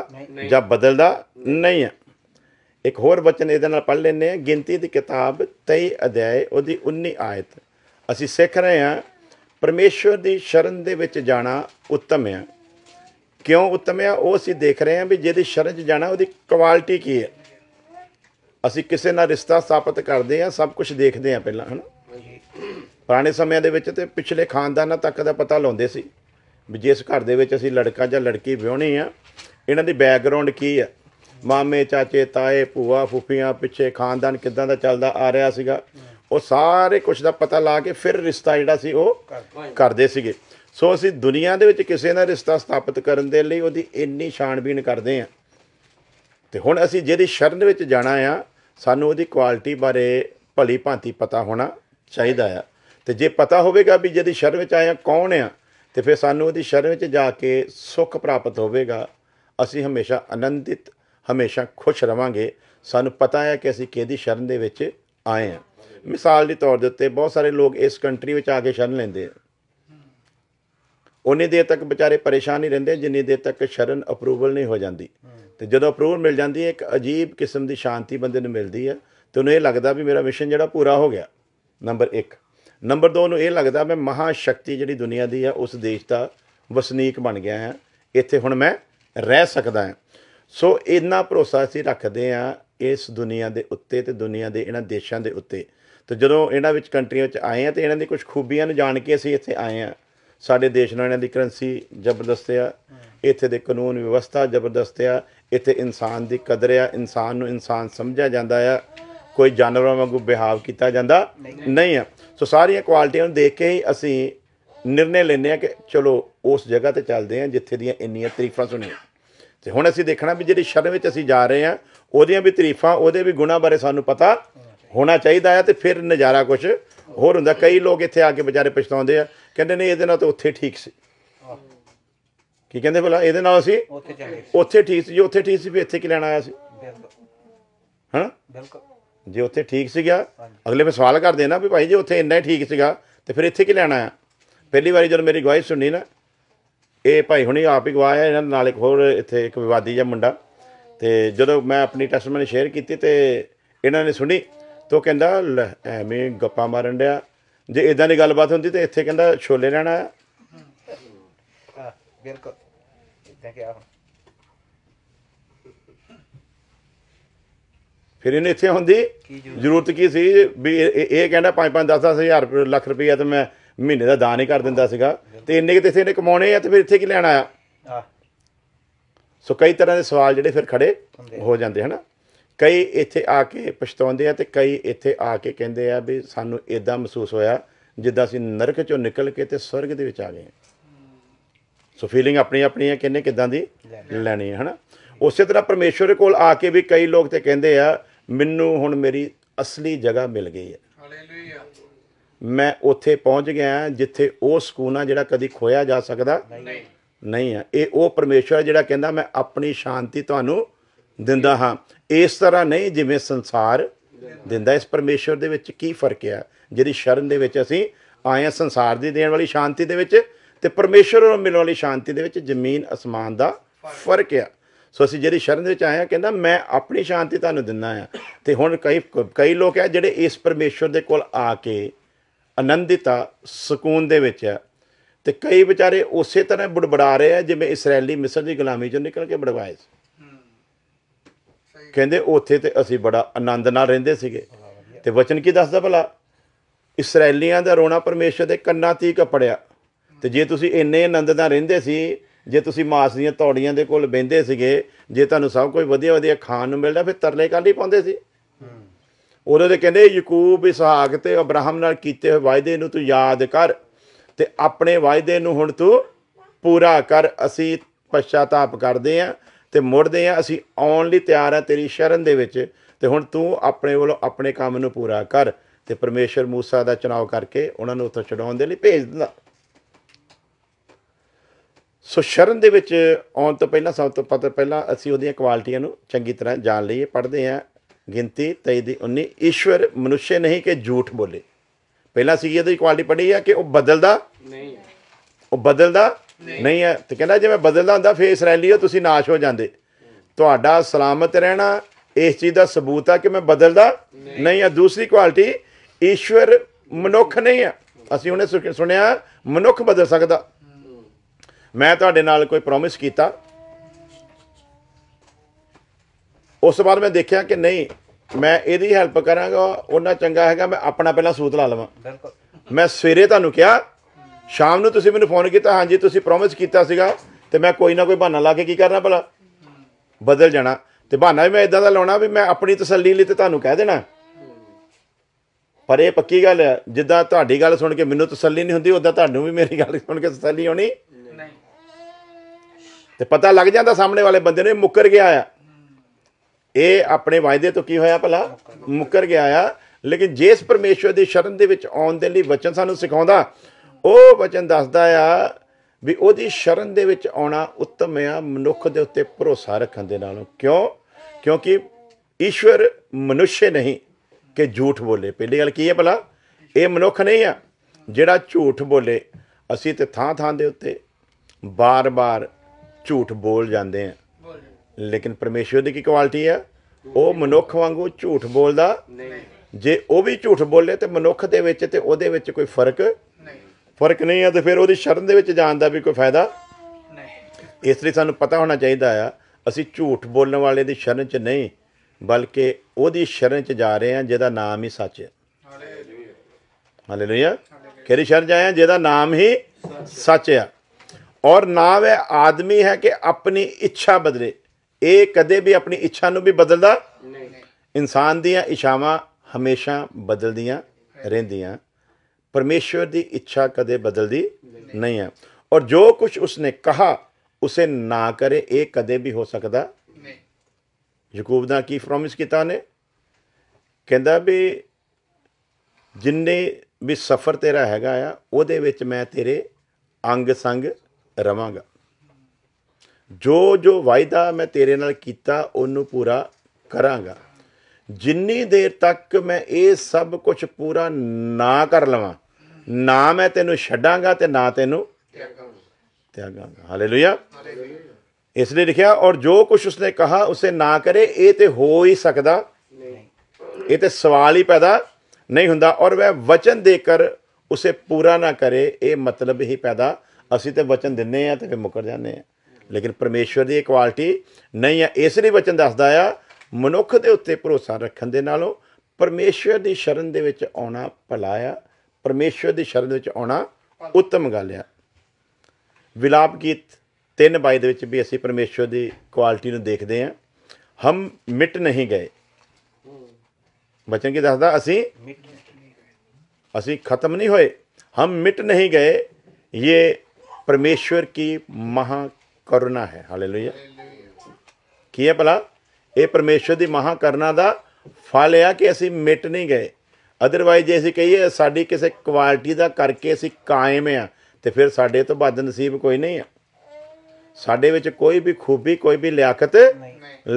ਜਾਂ ਬਦਲਦਾ ਨਹੀਂ ਹੈ ਇੱਕ ਹੋਰ ਬਚਨ ਇਹਦੇ ਨਾਲ ਪੜ ਲੈਨੇ ਆ ਗਿਣਤੀ ਦੀ ਕਿਤਾਬ 23 ਅਧਿਆਇ ਉਹਦੀ 19 ਆਇਤ ਅਸੀਂ ਸਿੱਖ ਰਹੇ ਆ ਪਰਮੇਸ਼ਰ ਦੀ ਸ਼ਰਨ ਦੇ ਵਿੱਚ ਜਾਣਾ ਉੱਤਮ ਆ ਕਿਉਂ ਉੱਤਮ ਆ ਉਹ ਅਸੀਂ ਦੇਖ ਰਹੇ ਆ ਵੀ ਜਿਹਦੀ ਸ਼ਰਨ 'ਚ ਜਾਣਾ ਉਹਦੀ ਕੁਆਲਿਟੀ ਕੀ ਹੈ ਅਸੀਂ ਕਿਸੇ ਨਾਲ ਰਿਸ਼ਤਾ ਸਥਾਪਿਤ ਕਰਦੇ ਆ ਸਭ ਕੁਝ ਦੇਖਦੇ ਆ ਪਹਿਲਾਂ ਹਨਾ ਪੁਰਾਣੇ ਸਮਿਆਂ ਦੇ ਵਿੱਚ ਤੇ ਪਿਛਲੇ ਖਾਨਦਾਨਾਂ ਤੱਕ ਦਾ ਪਤਾ ਲਾਉਂਦੇ ਸੀ ਵੀ ਜਿਸ ਘਰ ਦੇ ਵਿੱਚ ਅਸੀਂ ਲੜਕਾ ਜਾਂ ਲੜਕੀ ਵਿਆਹਣੀ ਆ ਇਹਨਾਂ ਦੀ ਬੈਕਗ੍ਰਾਉਂਡ ਕੀ ਆ ਮਾਮੇ ਚਾਚੇ ਤਾਏ ਭੂਆ ਫੁੱਫੀਆਂ ਪਿੱਛੇ ਖਾਨਦਾਨ ਕਿੱਦਾਂ ਦਾ ਚੱਲਦਾ ਆ ਰਿਹਾ ਸੀਗਾ ਉਹ ਸਾਰੇ ਕੁਝ ਦਾ ਪਤਾ ਲਾ ਕੇ ਫਿਰ ਰਿਸ਼ਤਾ ਜਿਹੜਾ ਸੀ ਉਹ ਕਰਦੇ ਸੀਗੇ ਸੋ ਅਸੀਂ ਦੁਨੀਆ ਦੇ ਵਿੱਚ ਕਿਸੇ ਨਾਲ ਰਿਸ਼ਤਾ ਸਥਾਪਿਤ ਕਰਨ ਦੇ ਲਈ ਉਹਦੀ ਇੰਨੀ ਛਾਣਬੀਣ ਕਰਦੇ ਆ ਤੇ ਹੁਣ ਅਸੀਂ ਜਿਹਦੀ ਸ਼ਰਨ ਵਿੱਚ ਜਾਣਾ ਆ ਸਾਨੂੰ ਉਹਦੀ ਕੁਆਲਿਟੀ ਬਾਰੇ ਭਲੀ ਭਾਂਤੀ ਪਤਾ ਹੋਣਾ ਚਾਹੀਦਾ ਆ ਤੇ ਜੇ ਪਤਾ ਹੋਵੇਗਾ ਵੀ ਜਿਹਦੀ ਸ਼ਰਨ ਵਿੱਚ ਆਇਆ ਕੌਣ ਆ ਤੇ ਫਿਰ ਸਾਨੂੰ ਉਹਦੀ ਸ਼ਰਨ ਵਿੱਚ ਜਾ ਕੇ ਸੁੱਖ ਪ੍ਰਾਪਤ ਹੋਵੇਗਾ ਅਸੀਂ ਹਮੇਸ਼ਾ ਆਨੰਦਿਤ ਹਮੇਸ਼ਾ ਖੁਸ਼ ਰਵਾਂਗੇ ਸਾਨੂੰ ਪਤਾ ਹੈ ਕਿ ਅਸੀਂ ਕਿਹਦੀ ਸ਼ਰਨ ਦੇ ਵਿੱਚ ਆਏ ਆ ਮਿਸਾਲ ਦੇ ਤੌਰ ਦੇ ਉੱਤੇ ਬਹੁਤ ਸਾਰੇ ਲੋਕ ਇਸ ਕੰਟਰੀ ਵਿੱਚ ਆ ਕੇ ਸ਼ਰਨ ਲੈਂਦੇ ਆ ਉਹਨੇ ਦੇ ਤੱਕ ਵਿਚਾਰੇ ਪਰੇਸ਼ਾਨ ਹੀ ਰਹਿੰਦੇ ਜਿੰਨੀ ਦੇ ਤੱਕ ਸ਼ਰਨ ਅਪਰੂਵਲ ਨਹੀਂ ਹੋ ਜਾਂਦੀ ਤੇ ਜਦੋਂ ਅਪਰੂਵਲ ਮਿਲ ਜਾਂਦੀ ਹੈ ਇੱਕ ਅਜੀਬ ਕਿਸਮ ਦੀ ਸ਼ਾਂਤੀ ਬੰਦੇ ਨੂੰ ਮਿਲਦੀ ਹੈ ਤੇ ਉਹਨੂੰ ਇਹ ਲੱਗਦਾ ਵੀ ਮੇਰਾ ਮਿਸ਼ਨ ਜਿਹੜਾ ਪੂਰਾ ਹੋ ਗਿਆ ਨੰਬਰ 1 ਨੰਬਰ 2 ਨੂੰ ਇਹ ਲੱਗਦਾ ਮੈਂ ਮਹਾ ਸ਼ਕਤੀ ਜਿਹੜੀ ਦੁਨੀਆ ਦੀ ਹੈ ਉਸ ਦੇਸ਼ ਦਾ ਵਸਨੀਕ ਬਣ ਗਿਆ ਹਾਂ ਇੱਥੇ ਹੁਣ ਮੈਂ ਰਹਿ ਸਕਦਾ ਹਾਂ ਸੋ ਇੰਨਾ ਭਰੋਸਾ ਅਸੀਂ ਰੱਖਦੇ ਆ ਇਸ ਦੁਨੀਆ ਦੇ ਉੱਤੇ ਤੇ ਦੁਨੀਆ ਦੇ ਇਹਨਾਂ ਦੇਸ਼ਾਂ ਦੇ ਉੱਤੇ ਤੇ ਜਦੋਂ ਇਹਨਾਂ ਵਿੱਚ ਕੰਟਰੀਆਂ ਵਿੱਚ ਆਏ ਆ ਤੇ ਇਹਨਾਂ ਦੀ ਕੁਝ ਖੂਬੀਆਂ ਨੂੰ ਜਾਣ ਕੇ ਅਸੀਂ ਇੱਥੇ ਆਏ ਆ ਸਾਡੇ ਦੇਸ਼ ਨਾਲ ਇਹਨਾਂ ਦੀ ਕਰੰਸੀ ਜ਼ਬਰਦਸਤ ਆ ਇੱਥੇ ਦੇ ਕਾਨੂੰਨ ਵਿਵਸਥਾ ਜ਼ਬਰਦਸਤ ਆ ਇੱਥੇ ਇਨਸਾਨ ਦੀ ਕਦਰ ਆ ਇਨਸਾਨ ਨੂੰ ਇਨਸਾਨ ਸਮਝਿਆ ਜਾਂਦਾ ਆ ਕੋਈ ਜਾਨਵਰਾਂ ਵਾਂਗੂ ਬਿਹਾਵ ਕੀਤਾ ਜਾਂਦਾ ਨਹੀਂ ਆ ਸੋ ਸਾਰੀਆਂ ਕੁਆਲਿਟੀਆਂ ਨੂੰ ਦੇਖ ਕੇ ਹੀ ਅਸੀਂ ਨਿਰਣੇ ਲੈਂਦੇ ਆ ਕਿ ਚਲੋ ਉਸ ਜਗ੍ਹਾ ਤੇ ਚੱਲਦੇ ਆ ਜਿੱਥੇ ਦੀਆਂ ਇੰਨੀਆਂ ਤਾਰੀਫਾਂ ਸੁਣੀਆਂ ਤੇ ਹੁਣ ਅਸੀਂ ਦੇਖਣਾ ਵੀ ਜਿਹੜੀ ਸ਼ਰਨ ਵਿੱਚ ਅਸੀਂ ਜਾ ਰਹੇ ਆ ਉਹਦੀਆਂ ਵੀ ਤਾਰੀਫਾਂ ਉਹਦੇ ਵੀ ਗੁਣਾ ਬਾਰੇ ਸਾਨੂੰ ਪਤਾ ਹੋਣਾ ਚਾਹੀਦਾ ਹੈ ਤੇ ਫਿਰ ਨਜ਼ਾਰਾ ਕੁਝ ਹੋਰ ਹੁੰਦਾ ਕਈ ਲੋਕ ਇੱਥੇ ਆ ਕੇ ਵਿਚਾਰੇ ਪਛਤਾਉਂਦੇ ਆ ਕਹਿੰਦੇ ਨੇ ਇਹਦੇ ਨਾਲ ਤਾਂ ਉੱਥੇ ਠੀਕ ਸੀ ਕੀ ਕਹਿੰਦੇ ਭਲਾ ਇਹਦੇ ਨਾਲ ਸੀ ਉੱਥੇ ਚਾਹੀਦੇ ਉੱਥੇ ਠੀਕ ਸੀ ਜੇ ਉੱਥੇ ਠੀਕ ਸੀ ਵੀ ਇੱਥੇ ਕੀ ਲੈਣ ਆਇਆ ਸੀ ਹਾਂ ਬਿਲਕੁਲ ਜੇ ਉੱਥੇ ਠੀਕ ਸੀ ਗਿਆ ਅਗਲੇ ਮੈਂ ਸਵਾਲ ਕਰਦੇ ਨਾ ਵੀ ਭਾਈ ਜੇ ਉੱਥੇ ਇੰਨਾ ਹੀ ਠੀਕ ਸੀਗਾ ਤੇ ਫਿਰ ਇੱਥੇ ਕੀ ਲੈਣ ਆਇਆ ਪਹਿਲੀ ਵਾਰੀ ਜਦੋਂ ਮੇਰੀ ਗਵਾਹੀ ਸੁਣੀ ਨਾ ਇਹ ਭਾਈ ਹੁਣੀ ਆਪ ਹੀ ਗਵਾਹ ਗਵਾਇਆ ਇਹਨਾਂ ਨਾਲ ਇੱਕ ਹੋਰ ਇੱਥੇ ਇੱਕ ਵਿਵਾਦੀ ਜਿਹਾ ਮੁੰਡਾ ਤੇ ਜਦੋਂ ਮੈਂ ਆਪਣੀ ਟੈਸਟਮੈਨੀ ਸ਼ੇਅਰ ਕੀਤੀ ਤੇ ਇਹਨਾਂ ਨੇ ਸੁਣੀ ਤਾਂ ਕਹਿੰਦਾ ਲੈ, ਐਵੇਂ ਗੱਪਾਂ ਮਾਰਨ ਡਿਆ ਜੇ ਇਦਾਂ ਦੀ ਗੱਲਬਾਤ ਹੁੰਦੀ ਤੇ ਇੱਥੇ ਕਹਿੰਦਾ ਛੋਲੇ ਲੈਣਾ ਆ ਹਾਂ ਬਿਲਕੁਲ ਇਦਾਂ ਕਿਹਾ ਫਿਰ ਇਹਨੇ ਇੱਥੇ ਹੁੰਦੀ ਜ਼ਰੂਰਤ? ਕੀ ਸੀ ਵੀ ਇਹ- ਕਹਿੰਦਾ 5-5 10 10000 ਰੁਪਏ- ਲੱਖ ਰੁਪਏ ਤੇ ਮੈਂ ਮਹੀਨੇ ਦਾ ਦਾਨ ਹੀ ਕਰ ਦਿੰਦਾ ਸੀਗਾ ਤੇ ਇੰਨੇ ਕੁ ਤੇ ਇਹਨੇ ਕਮਾਉਣੇ ਆ ਤੇ ਫਿਰ ਇੱਥੇ ਕੀ ਲੈਣਾ ਆ ਸੋ ਕਈ ਤਰ੍ਹਾਂ ਦੇ ਸਵਾਲ ਜਿਹੜੇ ਫਿਰ ਖੜੇ ਹੋ ਜਾਂਦੇ ਹਨਾ ਕਈ ਇੱਥੇ ਆ ਕੇ ਪਛਤਾਉਂਦੇ ਆ ਤੇ ਕਈ ਇੱਥੇ ਆ ਕੇ ਕਹਿੰਦੇ ਆ ਵੀ ਸਾਨੂੰ ਇਦਾਂ ਮਹਿਸੂਸ ਹੋਇਆ ਜਿੱਦਾਂ ਅਸੀਂ ਨਰਕ ਚੋਂ ਨਿਕਲ ਕੇ ਤੇ ਸਵਰਗ ਦੇ ਵਿੱਚ ਆ ਗਏ ਸੋ ਫੀਲਿੰਗ ਆਪਣੀ ਆਪਣੀ ਹੈ ਕਿੰਨੇ ਕਿਦਾਂ ਦੀ ਲੈਣੀ ਹੈ ਹਨਾ ਉਸੇ ਤਰ੍ਹਾਂ ਪਰਮੇਸ਼ਵਰ ਦੇ ਕੋਲ ਆ ਕੇ ਵੀ ਕਈ ਲੋਕ ਤੇ ਕਹਿੰਦੇ ਆ ਮੈਨੂੰ ਹੁਣ ਮੇਰੀ ਅਸਲੀ ਜਗ੍ਹਾ ਮਿਲ ਗਈ ਹੈ ਹਾਲੇਲੂਇਆ ਮੈਂ ਉੱਥੇ ਪਹੁੰਚ ਗਿਆ ਜਿੱਥੇ ਉਹ ਸਕੂਨ ਆ ਜਿਹੜਾ ਕਦੀ ਖੋਇਆ ਜਾ ਸਕਦਾ ਨਹੀਂ ਨਹੀਂ ਆ ਇਹ ਉਹ ਪਰਮੇਸ਼ਵਰ ਜਿਹੜਾ ਕਹਿੰਦਾ ਮੈਂ ਆਪਣੀ ਸ਼ਾਂਤੀ ਤੁਹਾਨੂੰ ਦਿੰਦਾ ਹਾਂ ਇਸ ਤਰ੍ਹਾਂ ਨਹੀਂ ਜਿਵੇਂ ਸੰਸਾਰ ਦਿੰਦਾ ਇਸ ਪਰਮੇਸ਼ਰ ਦੇ ਵਿੱਚ ਕੀ ਫਰਕ ਆ ਜਿਹੜੀ ਸ਼ਰਨ ਦੇ ਵਿੱਚ ਅਸੀਂ ਆਏ ਆ ਸੰਸਾਰ ਦੀ ਦੇਣ ਵਾਲੀ ਸ਼ਾਂਤੀ ਦੇ ਵਿੱਚ ਤੇ ਪਰਮੇਸ਼ਰ ਨੂੰ ਮਿਲਣ ਵਾਲੀ ਸ਼ਾਂਤੀ ਦੇ ਵਿੱਚ ਜ਼ਮੀਨ ਅਸਮਾਨ ਦਾ ਫਰਕ ਆ ਸੋ ਅਸੀਂ ਜਿਹੜੀ ਸ਼ਰਨ ਦੇ ਵਿੱਚ ਆਏ ਆ ਕਹਿੰਦਾ ਮੈਂ ਆਪਣੀ ਸ਼ਾਂਤੀ ਤੁਹਾਨੂੰ ਦਿੰਦਾ ਆ ਤੇ ਹੁਣ ਕਈ ਕਈ ਲੋਕ ਆ ਜਿਹੜੇ ਇਸ ਪਰਮੇਸ਼ਰ ਦੇ ਕੋਲ ਆ ਕੇ ਅਨੰਦਿਤਾ ਸਕੂਨ ਦੇ ਵਿੱਚ ਆ ਤੇ ਕਈ ਵਿਚਾਰੇ ਉਸੇ ਤਰ੍ਹਾਂ ਬੁੜਬੜਾ ਰਹੇ ਆ ਜਿਵੇਂ ਇਸرائیਲੀ ਮਿਸਰ ਦੀ ਗੁਲਾਮੀ ਚੋਂ ਨਿਕਲ ਕੇ ਬੜਵਾਏ ਸੀ ਕਹਿੰਦੇ ਉੱਥੇ ਤੇ ਅਸੀਂ ਬੜਾ ਆਨੰਦ ਨਾਲ ਰਹਿੰਦੇ ਸੀਗੇ ਤੇ ਵਚਨ ਕੀ ਦੱਸਦਾ ਭਲਾ ਇਸرائیਲੀਆਂ ਦਾ ਰੋਣਾ ਪਰਮੇਸ਼ਰ ਦੇ ਕੰਨਾਂ ਤੀਕ ਪੜਿਆ ਤੇ ਜੇ ਤੁਸੀਂ ਇੰਨੇ ਆਨੰਦ ਨਾਲ ਰਹਿੰਦੇ ਸੀ ਜੇ ਤੁਸੀਂ ਮਾਸ ਦੀਆਂ ਤੌੜੀਆਂ ਦੇ ਕੋਲ ਬੈੰਦੇ ਸੀਗੇ ਜੇ ਤੁਹਾਨੂੰ ਸਭ ਕੁਝ ਵਧੀਆ ਵਧੀਆ ਖਾਣ ਨੂੰ ਮਿਲਦਾ ਫਿਰ ਤਰਲੇ ਕਾਲੀ ਪਾਉਂਦੇ ਸੀ ਉਹਦੇ ਤੇ ਕਹਿੰਦੇ ਯਕੂਬ ਇਸਹਾਕ ਤੇ ਅਬਰਾਹਮ ਨਾਲ ਕੀਤੇ ਹੋਏ ਵਾਅਦੇ ਨੂੰ ਤੂੰ ਯਾਦ ਕਰ ਤੇ ਆਪਣੇ ਵਾਅਦੇ ਨੂੰ ਹੁਣ ਤੂੰ ਪੂਰਾ ਕਰ ਅਸੀਂ ਪਛਤਾਪ ਕਰਦੇ ਆਂ ਤੇ ਮੁੜਦੇ ਆ ਅਸੀਂ ਆਉਣ ਲਈ ਤਿਆਰ ਆ ਤੇਰੀ ਸ਼ਰਨ ਦੇ ਵਿੱਚ ਤੇ ਹੁਣ ਤੂੰ ਆਪਣੇ ਵੱਲੋਂ ਆਪਣੇ ਕੰਮ ਨੂੰ ਪੂਰਾ ਕਰ ਤੇ ਪਰਮੇਸ਼ਰ موسی ਦਾ ਚਨਾਵ ਕਰਕੇ ਉਹਨਾਂ ਨੂੰ ਉੱਥੋਂ ਛਡਾਉਣ ਦੇ ਲਈ ਭੇਜ ਦਿੰਦਾ ਸੋ ਸ਼ਰਨ ਦੇ ਵਿੱਚ ਆਉਣ ਤੋਂ ਪਹਿਲਾਂ ਸਭ ਤੋਂ ਪਤਾ ਪਹਿਲਾਂ ਅਸੀਂ ਉਹਦੀਆਂ ਕੁਆਲਿਟੀਆਂ ਨੂੰ ਚੰਗੀ ਤਰ੍ਹਾਂ ਜਾਣ ਲਈਏ ਪੜ੍ਹਦੇ ਆ ਗਿਣਤੀ 23 ਦੀ 19 ਈਸ਼ਵਰ ਮਨੁੱਸ਼ ਨਹੀਂ ਕਿ ਝੂਠ ਬੋਲੇ ਪਹਿਲਾਂ ਸੀ ਇਹਦੀ ਕੁਆਲਿਟੀ ਪੜ੍ਹੀ ਆ ਕਿ ਉਹ ਬਦਲਦਾ ਨਹੀਂ ਉਹ ਬਦਲਦਾ ਨਹੀਂ ਹੈ ਤੇ ਕਹਿੰਦਾ ਜੇ ਮੈਂ ਬਦਲਦਾ ਹੁੰਦਾ ਰੈਲੀ ਹੋ ਤੁਸੀਂ ਨਾਸ਼ ਹੋ ਜਾਂਦੇ ਤੁਹਾਡਾ ਸਲਾਮਤ ਰਹਿਣਾ ਇਸ ਚੀਜ਼ ਦਾ ਸਬੂਤ ਆ ਕਿ ਮੈਂ ਬਦਲਦਾ ਨਹੀਂ ਹੈ ਦੂਸਰੀ ਕੁਆਲਿਟੀ ਈਸ਼ਵਰ ਮਨੁੱਖ ਨਹੀਂ ਹੈ ਅਸੀਂ ਉਹਨੇ ਸੁਣਿਆ ਮਨੁੱਖ ਬਦਲ ਸਕਦਾ ਮੈਂ ਤੁਹਾਡੇ ਨਾਲ ਕੋਈ ਪ੍ਰੋਮਿਸ ਕੀਤਾ ਉਸ ਤੋਂ ਬਾਅਦ ਮੈਂ ਦੇਖਿਆ ਕਿ ਨਹੀਂ ਮੈਂ ਇਹਦੀ ਹੈਲਪ ਕਰਾਂਗਾ ਉਹਨਾਂ ਚੰਗਾ ਹੈਗਾ ਮੈਂ ਆਪਣਾ ਪਹਿਲਾਂ ਸੂਤ ਲਾ ਲਵਾਂ ਮੈਂ ਸਵੇਰੇ ਤੁਹਾਨੂੰ ਕਿਹਾ ਸ਼ਾਮ ਨੂੰ ਤੁਸੀਂ ਮੈਨੂੰ ਫੋਨ ਕੀਤਾ ਹਾਂਜੀ ਤੁਸੀਂ ਪ੍ਰੋਮਿਸ ਕੀਤਾ ਸੀਗਾ ਤੇ ਮੈਂ ਕੋਈ ਨਾ ਕੋਈ ਬਹਾਨਾ ਲਾ ਕੇ ਕੀ ਕਰਨਾ ਭਲਾ ਬਦਲ ਜਾਣਾ ਤੇ ਬਹਾਨਾ ਵੀ ਮੈਂ ਇਦਾਂ ਦਾ ਲਾਉਣਾ ਵੀ ਮੈਂ ਆਪਣੀ ਤਸੱਲੀ ਲਈ ਤੇ ਤੁਹਾਨੂੰ ਕਹਿ ਦੇਣਾ ਪਰ ਇਹ ਪੱਕੀ ਗੱਲ ਹੈ ਜਿੱਦਾਂ ਤੁਹਾਡੀ ਗੱਲ ਸੁਣ ਕੇ ਮੈਨੂੰ ਤਸੱਲੀ ਨਹੀਂ ਹੁੰਦੀ ਉਦਾਂ ਤੁਹਾਨੂੰ ਵੀ ਮੇਰੀ ਗੱਲ ਸੁਣ ਕੇ ਤਸੱਲੀ ਹੋਣੀ ਨਹੀਂ ਤੇ ਪਤਾ ਲੱਗ ਜਾਂਦਾ ਸਾਹਮਣੇ ਵਾਲੇ ਬੰਦੇ ਨੇ ਮੁੱਕਰ ਗਿਆ ਆ ਇਹ ਆਪਣੇ ਵਾਅਦੇ ਤੋਂ ਕੀ ਹੋਇਆ ਭਲਾ ਮੁੱਕਰ ਗਿਆ ਆ ਲੇਕਿਨ ਜੇਸ ਪਰਮੇਸ਼ਵਰ ਦੀ ਸ਼ਰਨ ਦੇ ਵਿੱਚ ਆਉਣ ਦੇ ਲਈ ਵਚਨ ਸਾਨੂੰ ਸਿਖਾਉਂਦਾ ਉਹ ਵਚਨ ਦੱਸਦਾ ਆ ਵੀ ਉਹਦੀ ਸ਼ਰਨ ਦੇ ਵਿੱਚ ਆਉਣਾ ਉੱਤਮ ਆ ਮਨੁੱਖ ਦੇ ਉੱਤੇ ਭਰੋਸਾ ਰੱਖਣ ਦੇ ਨਾਲੋਂ ਕਿਉਂ ਕਿਉਂਕਿ ਈਸ਼ਵਰ ਮਨੁੱਖੇ ਨਹੀਂ ਕਿ ਝੂਠ ਬੋਲੇ ਪਹਿਲੀ ਗੱਲ ਕੀ ਹੈ ਭਲਾ ਇਹ ਮਨੁੱਖ ਨਹੀਂ ਆ ਜਿਹੜਾ ਝੂਠ ਬੋਲੇ ਅਸੀਂ ਤੇ ਥਾਂ ਥਾਂ ਦੇ ਉੱਤੇ ਬਾਰ-ਬਾਰ ਝੂਠ ਬੋਲ ਜਾਂਦੇ ਆ ਲੇਕਿਨ ਪਰਮੇਸ਼ਵਰ ਦੀ ਕੀ ਕੁਆਲਿਟੀ ਆ ਉਹ ਮਨੁੱਖ ਵਾਂਗੂ ਝੂਠ ਬੋਲਦਾ ਨਹੀਂ ਜੇ ਉਹ ਵੀ ਝੂਠ ਬੋਲੇ ਤੇ ਮਨੁੱਖ ਦੇ ਵਿੱਚ ਤੇ ਉਹਦੇ ਵਿੱਚ ਕੋਈ ਫਰਕ ਫਰਕ ਨਹੀਂ ਆ ਤੇ ਫਿਰ ਉਹਦੀ ਸ਼ਰਨ ਦੇ ਵਿੱਚ ਜਾਣ ਦਾ ਵੀ ਕੋਈ ਫਾਇਦਾ ਨਹੀਂ ਇਸ ਲਈ ਸਾਨੂੰ ਪਤਾ ਹੋਣਾ ਚਾਹੀਦਾ ਆ ਅਸੀਂ ਝੂਠ ਬੋਲਣ ਵਾਲੇ ਦੀ ਸ਼ਰਨ 'ਚ ਨਹੀਂ ਬਲਕਿ ਉਹਦੀ ਸ਼ਰਨ 'ਚ ਜਾ ਰਹੇ ਹਾਂ ਜਿਹਦਾ ਨਾਮ ਹੀ ਸੱਚ ਹੈ ਹਾਲੇਲੂਇਆ ਕਿਹੜੀ ਸ਼ਰਨ 'ਚ ਆਏ ਹਾਂ ਜਿਹਦਾ ਨਾਮ ਹੀ ਸੱਚ ਹੈ ਔਰ ਨਾ ਹੈ ਆਦਮੀ ਹੈ ਕਿ ਆਪਣੀ ਇੱਛਾ ਬਦਲੇ ਇਹ ਕਦੇ ਵੀ ਆਪਣੀ ਇੱਛਾ ਨੂੰ ਵੀ ਬਦਲਦਾ ਨਹੀਂ ਇਨਸਾਨ ਦੀਆਂ ਇਸ਼ਾਵਾਂ ਹਮੇਸ਼ਾ ਬਦਲਦੀਆਂ ਰਹਿੰਦੀਆਂ ਪਰਮੇਸ਼ਵਰ ਦੀ ਇੱਛਾ ਕਦੇ ਬਦਲਦੀ ਨਹੀਂ ਹੈ ਔਰ ਜੋ ਕੁਝ ਉਸਨੇ ਕਿਹਾ ਉਸੇ ਨਾ ਕਰੇ ਇਹ ਕਦੇ ਵੀ ਹੋ ਸਕਦਾ ਨਹੀਂ ਯਕੂਬ ਦਾ ਕੀ ਪ੍ਰੋਮਿਸ ਕੀਤਾ ਨੇ ਕਹਿੰਦਾ ਵੀ ਜਿੰਨੇ ਵੀ ਸਫ਼ਰ ਤੇਰਾ ਹੈਗਾ ਆ ਉਹਦੇ ਵਿੱਚ ਮੈਂ ਤੇਰੇ ਅੰਗ ਸੰਗ ਰਵਾਂਗਾ ਜੋ ਜੋ ਵਾਅਦਾ ਮੈਂ ਤੇਰੇ ਨਾਲ ਕੀਤਾ ਉਹਨੂੰ ਪੂਰਾ ਕਰਾਂਗਾ ਜਿੰਨੀ ਦੇਰ ਤੱਕ ਮੈਂ ਇਹ ਸਭ ਕੁਝ ਪੂਰਾ ਨਾ ਕਰ ਲਵਾਂ ਨਾ ਮੈਂ ਤੈਨੂੰ ਛੱਡਾਂਗਾ ਤੇ ਨਾ ਤੈਨੂੰ ਤਿਆਗਾਂਗਾ ਇਸ ਲਈ ਲਿਖਿਆ ਔਰ ਜੋ जो ਉਸਨੇ ਕਹਾ ਉਸੇ ਨਾ ਕਰੇ ਇਹ ਤੇ ਹੋ ਹੀ ਸਕਦਾ ਨਹੀਂ ਇਹ ਤੇ ਸਵਾਲ ਹੀ ਪੈਦਾ ਨਹੀਂ ਹੁੰਦਾ ਔਰ ਵਹ ਵਚਨ ਕਰ ਉਸੇ ਪੂਰਾ ਨਾ ਕਰੇ ਇਹ ਮਤਲਬ ਹੀ ਪੈਦਾ ਅਸੀਂ ਤੇ ਵਚਨ ਦਿੰਨੇ ਆ ਤੇ ਫਿਰ ਮੁਕਰ ਜਾਂਦੇ ਆ ਲੇਕਿਨ ਪਰਮੇਸ਼ਵਰ ਦੀ ਇਹ ਕੁਆਲਿਟੀ ਨਹੀਂ ਆ ਇਸ ਲਈ ਵਚਨ ਦੱਸਦਾ ਆ ਮਨੁੱਖ ਦੇ ਉੱਤੇ ਭਰੋਸਾ ਰੱਖਣ ਦੇ ਨਾਲੋਂ ਪਰਮੇਸ਼ਵਰ ਦੀ ਸ਼ਰਨ ਦੇ ਵਿੱਚ ਆਉਣਾ ਭਲਾ ਆ ਪਰਮੇਸ਼ਵਰ ਦੀ ਸ਼ਰਨ ਵਿੱਚ ਆਉਣਾ ਉੱਤਮ ਗੱਲ ਆ ਵਿਲਾਪ ਗੀਤ 3 ਬਾਈ ਦੇ ਵਿੱਚ ਵੀ ਅਸੀਂ ਪਰਮੇਸ਼ਵਰ ਦੀ ਕੁਆਲਿਟੀ ਨੂੰ ਦੇਖਦੇ ਹਾਂ ਹਮ ਮਿਟ ਨਹੀਂ ਗਏ ਬਚਨ ਕੀ ਦੱਸਦਾ ਅਸੀਂ ਅਸੀਂ ਖਤਮ ਨਹੀਂ ਹੋਏ ਹਮ ਮਿਟ ਨਹੀਂ ਗਏ ਇਹ ਪਰਮੇਸ਼ਵਰ ਕੀ ਮਹਾ ਕਰੁਣਾ ਹੈ ਹਾਲੇਲੂਇਆ ਕੀ ਹੈ ਭਲਾ ਇਹ ਪਰਮੇਸ਼ਵਰ ਦੀ ਮਹਾ ਕਰਨਾ ਦਾ ਫਲ ਆ ਕਿ ਅਸੀਂ ਮਿਟ ਨਹੀਂ ਗਏ ਅਦਰਵਾਈਜ਼ ਜੇ ਅਸੀਂ ਕਹੀਏ ਸਾਡੀ ਕਿਸੇ ਕੁਆਲਿਟੀ ਦਾ ਕਰਕੇ ਅਸੀਂ ਕਾਇਮ ਆ ਤੇ ਫਿਰ ਸਾਡੇ ਤੋਂ ਵੱਧ ਨਸੀਬ ਕੋਈ ਨਹੀਂ ਆ ਸਾਡੇ ਵਿੱਚ ਕੋਈ ਵੀ ਖੂਬੀ ਕੋਈ ਵੀ ਲਿਆਕਤ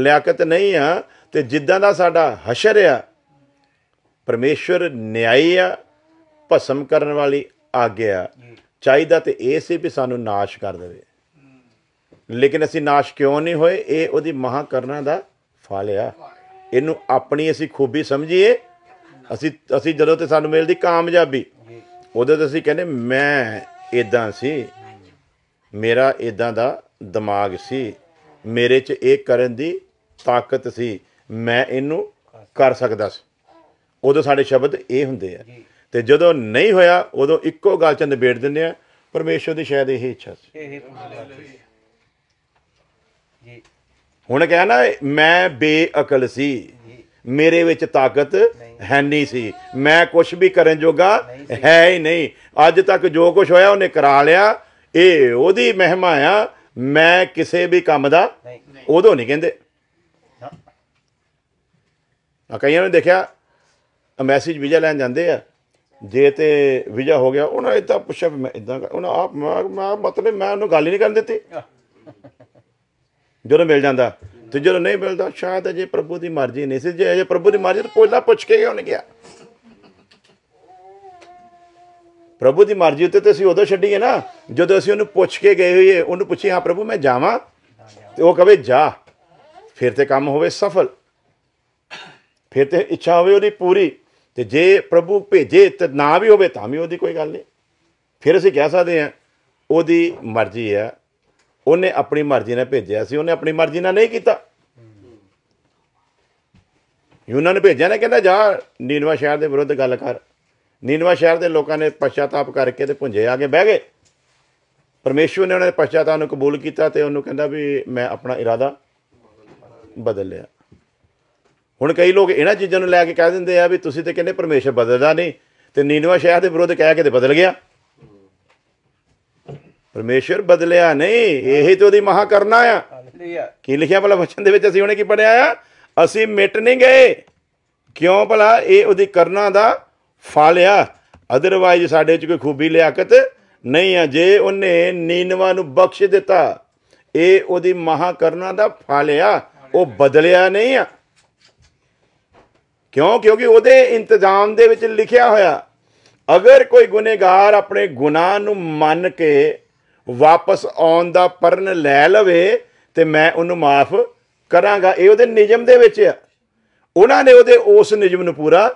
ਲਿਆਕਤ ਨਹੀਂ ਆ ਤੇ ਜਿੱਦਾਂ ਦਾ ਸਾਡਾ ਹਸ਼ਰ ਆ ਪਰਮੇਸ਼ਵਰ ਨਿਆਈ ਆ ਭਸਮ ਕਰਨ ਵਾਲੀ ਆਗਿਆ ਚਾਹੀਦਾ ਤੇ ਇਹ ਸੀ ਵੀ ਸਾਨੂੰ ਨਾਸ਼ ਕਰ ਦੇਵੇ ਲੇਕਿਨ ਅਸੀਂ ਨਾਸ਼ ਕਿਉਂ ਨਹੀਂ ਹੋਏ ਇਹ ਉਹਦੀ ਮਹਾ ਕਰਨਾ ਦਾ ਫਲ ਆ ਇਹਨੂੰ ਆਪਣੀ ਅਸੀਂ ਖੂਬੀ ਸਮਝੀਏ ਅਸੀਂ ਅਸੀਂ ਜਦੋਂ ਤੇ ਸਾਨੂੰ ਮਿਲਦੀ ਕਾਮਯਾਬੀ ਉਹਦੇ ਤੇ ਅਸੀਂ ਕਹਿੰਦੇ ਮੈਂ ਇਦਾਂ ਸੀ ਮੇਰਾ ਇਦਾਂ ਦਾ ਦਿਮਾਗ ਸੀ ਮੇਰੇ 'ਚ ਇਹ ਕਰਨ ਦੀ ਤਾਕਤ ਸੀ ਮੈਂ ਇਹਨੂੰ ਕਰ ਸਕਦਾ ਸੀ ਉਦੋਂ ਸਾਡੇ ਸ਼ਬਦ ਇਹ ਹੁੰਦੇ ਆ ਤੇ ਜਦੋਂ ਨਹੀਂ ਹੋਇਆ ਉਦੋਂ ਇੱਕੋ ਗੱਲ 'ਚ ਨਿਬੇੜ ਦਿੰਦੇ ਆ ਪਰਮੇਸ਼ਰ ਦੀ ਸ਼ਾਇਦ ਇਹ ਇੱਛਾ ਸੀ ਹੁਣ ਕਹਿਆ ਨਾ ਮੈਂ ਬੇਅਕਲ ਸੀ ਮੇਰੇ ਵਿੱਚ ਤਾਕਤ ਹੈ ਨਹੀਂ ਸੀ ਮੈਂ ਕੁਝ ਵੀ ਕਰਨ ਜੋਗਾ ਹੈ ਹੀ ਨਹੀਂ ਅੱਜ ਤੱਕ ਜੋ ਕੁਝ ਹੋਇਆ ਉਹਨੇ ਕਰਾ ਲਿਆ ਇਹ ਉਹਦੀ ਮਹਿਮਾ ਆ ਮੈਂ ਕਿਸੇ ਵੀ ਕੰਮ ਦਾ ਉਦੋਂ ਨਹੀਂ ਕਹਿੰਦੇ ਆ ਕਈਆਂ ਨੇ ਦੇਖਿਆ ਮੈਸੇਜ ਵੀਜ਼ਾ ਲੈਣ ਜਾਂਦੇ ਆ ਜੇ ਤੇ ਵੀਜ਼ਾ ਹੋ ਗਿਆ ਉਹਨਾਂ ਨੇ ਤਾਂ ਪੁੱਛਿਆ ਮੈਂ ਇਦਾਂ ਉਹਨਾਂ ਆਪ ਮਤਲਬ ਮੈਂ ਉਹਨੂੰ ਗੱਲ ਹੀ ਨਹੀਂ ਕਰਨ ਦਿੱਤੀ ਜਦੋਂ ਮਿਲ ਜਾਂਦਾ ਤੇ ਜਦੋਂ ਨਹੀਂ ਮਿਲਦਾ ਸ਼ਾਇਦ ਅਜੇ ਪ੍ਰਭੂ ਦੀ ਮਰਜ਼ੀ ਨਹੀਂ ਸੀ ਜੇ ਅਜੇ ਪ੍ਰਭੂ ਦੀ ਮਰਜ਼ੀ ਤਾਂ ਪਹਿਲਾਂ ਪੁੱਛ ਕੇ ਕਿਉਂ ਨਹੀਂ ਗਿਆ ਪ੍ਰਭੂ ਦੀ ਮਰਜ਼ੀ ਉੱਤੇ ਤੇ ਅਸੀਂ ਉਦੋਂ ਛੱਡੀਏ ਨਾ ਜਦੋਂ ਅਸੀਂ ਉਹਨੂੰ ਪੁੱਛ ਕੇ ਗਏ ਹੋਈਏ ਉਹਨੂੰ ਪੁੱਛੀ ਹਾਂ ਪ੍ਰਭੂ ਮੈਂ ਜਾਵਾਂ ਤੇ ਉਹ ਕਵੇ ਜਾ ਫਿਰ ਤੇ ਕੰਮ ਹੋਵੇ ਸਫਲ ਫਿਰ ਤੇ ਇੱਛਾ ਹੋਵੇ ਉਹਦੀ ਪੂਰੀ ਤੇ ਜੇ ਪ੍ਰਭੂ ਭੇਜੇ ਤੇ ਨਾ ਵੀ ਹੋਵੇ ਤਾਂ ਵੀ ਉਹਦੀ ਕੋਈ ਗੱਲ ਨਹੀਂ ਫਿਰ ਅਸੀਂ ਕਹਿ ਸਕਦੇ ਆ ਉਹਦੀ ਮਰਜ਼ੀ ਆ ਉਹਨੇ ਆਪਣੀ ਮਰਜ਼ੀ ਨਾਲ ਭੇਜਿਆ ਸੀ ਉਹਨੇ ਆਪਣੀ ਮਰਜ਼ੀ ਨਾਲ ਨਹੀਂ ਕੀਤਾ ਯੂਨਾ ਨੇ ਭੇਜਿਆ ਨਾ ਕਹਿੰਦਾ ਜਾ ਨੀਨਵਾ ਸ਼ਹਿਰ ਦੇ ਵਿਰੁੱਧ ਗੱਲ ਕਰ ਨੀਨਵਾ ਸ਼ਹਿਰ ਦੇ ਲੋਕਾਂ ਨੇ ਪਛਤਾਪ ਕਰਕੇ ਤੇ ਪੁੰਝੇ ਆ ਕੇ ਬਹਿ ਗਏ ਪਰਮੇਸ਼ਵਰ ਨੇ ਉਹਨਾਂ ਦੇ ਪਛਤਾਪ ਨੂੰ ਕਬੂਲ ਕੀਤਾ ਤੇ ਉਹਨੂੰ ਕਹਿੰਦਾ ਵੀ ਮੈਂ ਆਪਣਾ ਇਰਾਦਾ ਬਦਲ ਲਿਆ ਹੁਣ ਕਈ ਲੋਕ ਇਹਨਾਂ ਚੀਜ਼ਾਂ ਨੂੰ ਲੈ ਕੇ ਕਹਿ ਦਿੰਦੇ ਆ ਵੀ ਤੁਸੀਂ ਤੇ ਕਹਿੰਦੇ ਪਰਮੇਸ਼ਰ ਬਦਲਦਾ ਨਹੀਂ ਤੇ ਨੀਨਵਾ ਸ਼ਹਿਰ ਦੇ ਵਿਰੁੱਧ ਕਹਿ ਕੇ ਤੇ ਬਦਲ ਗਿਆ ਪਰਮੇਸ਼ਰ ਬਦਲਿਆ ਨਹੀਂ ਇਹੇ ਤੇ ਉਹਦੀ ਮਹਾ ਕਰਨਾ ਆ ਕੀ ਲਿਖਿਆ ਭਲਾ ਵਚਨ ਦੇ ਵਿੱਚ ਅਸੀਂ ਉਹਨੇ ਕੀ ਪੜਿਆ ਆ ਅਸੀਂ ਮਿਟ ਨਹੀਂ ਗਏ ਕਿਉਂ ਭਲਾ ਇਹ ਉਹਦੀ ਕਰਨਾ ਦਾ ਫਲ ਆ ਅਦਰਵਾਇਜ਼ ਸਾਡੇ ਚ ਕੋਈ ਖੂਬੀ ਲਿਆਕਤ ਨਹੀਂ ਆ ਜੇ ਉਹਨੇ ਨੀਨਵਾ ਨੂੰ ਬਖਸ਼ ਦਿੱਤਾ ਇਹ ਉਹਦੀ ਮਹਾ ਕਰਨਾ ਦਾ ਫਲ ਆ ਉਹ ਬਦਲਿਆ ਨਹੀਂ ਆ ਕਿਉਂ ਕਿਉਂਕਿ ਉਹਦੇ ਇੰਤਜ਼ਾਮ ਦੇ ਵਿੱਚ ਲਿਖਿਆ ਹੋਇਆ ਅਗਰ ਕੋਈ ਗੁਨੇਗਾਰ ਆਪਣੇ ਗੁਨਾਹ ਨੂੰ ਮੰਨ ਕੇ ਵਾਪਸ ਆਉਣ ਦਾ ਪਰਨ ਲੈ ਲਵੇ ਤੇ ਮੈਂ ਉਹਨੂੰ ਮਾਫ ਕਰਾਂਗਾ ਇਹ ਉਹਦੇ ਨਿਯਮ ਦੇ ਵਿੱਚ ਆ ਉਹਨਾਂ ਨੇ ਉਹਦੇ ਉਸ ਨਿਯਮ ਨੂੰ ਪੂਰਾ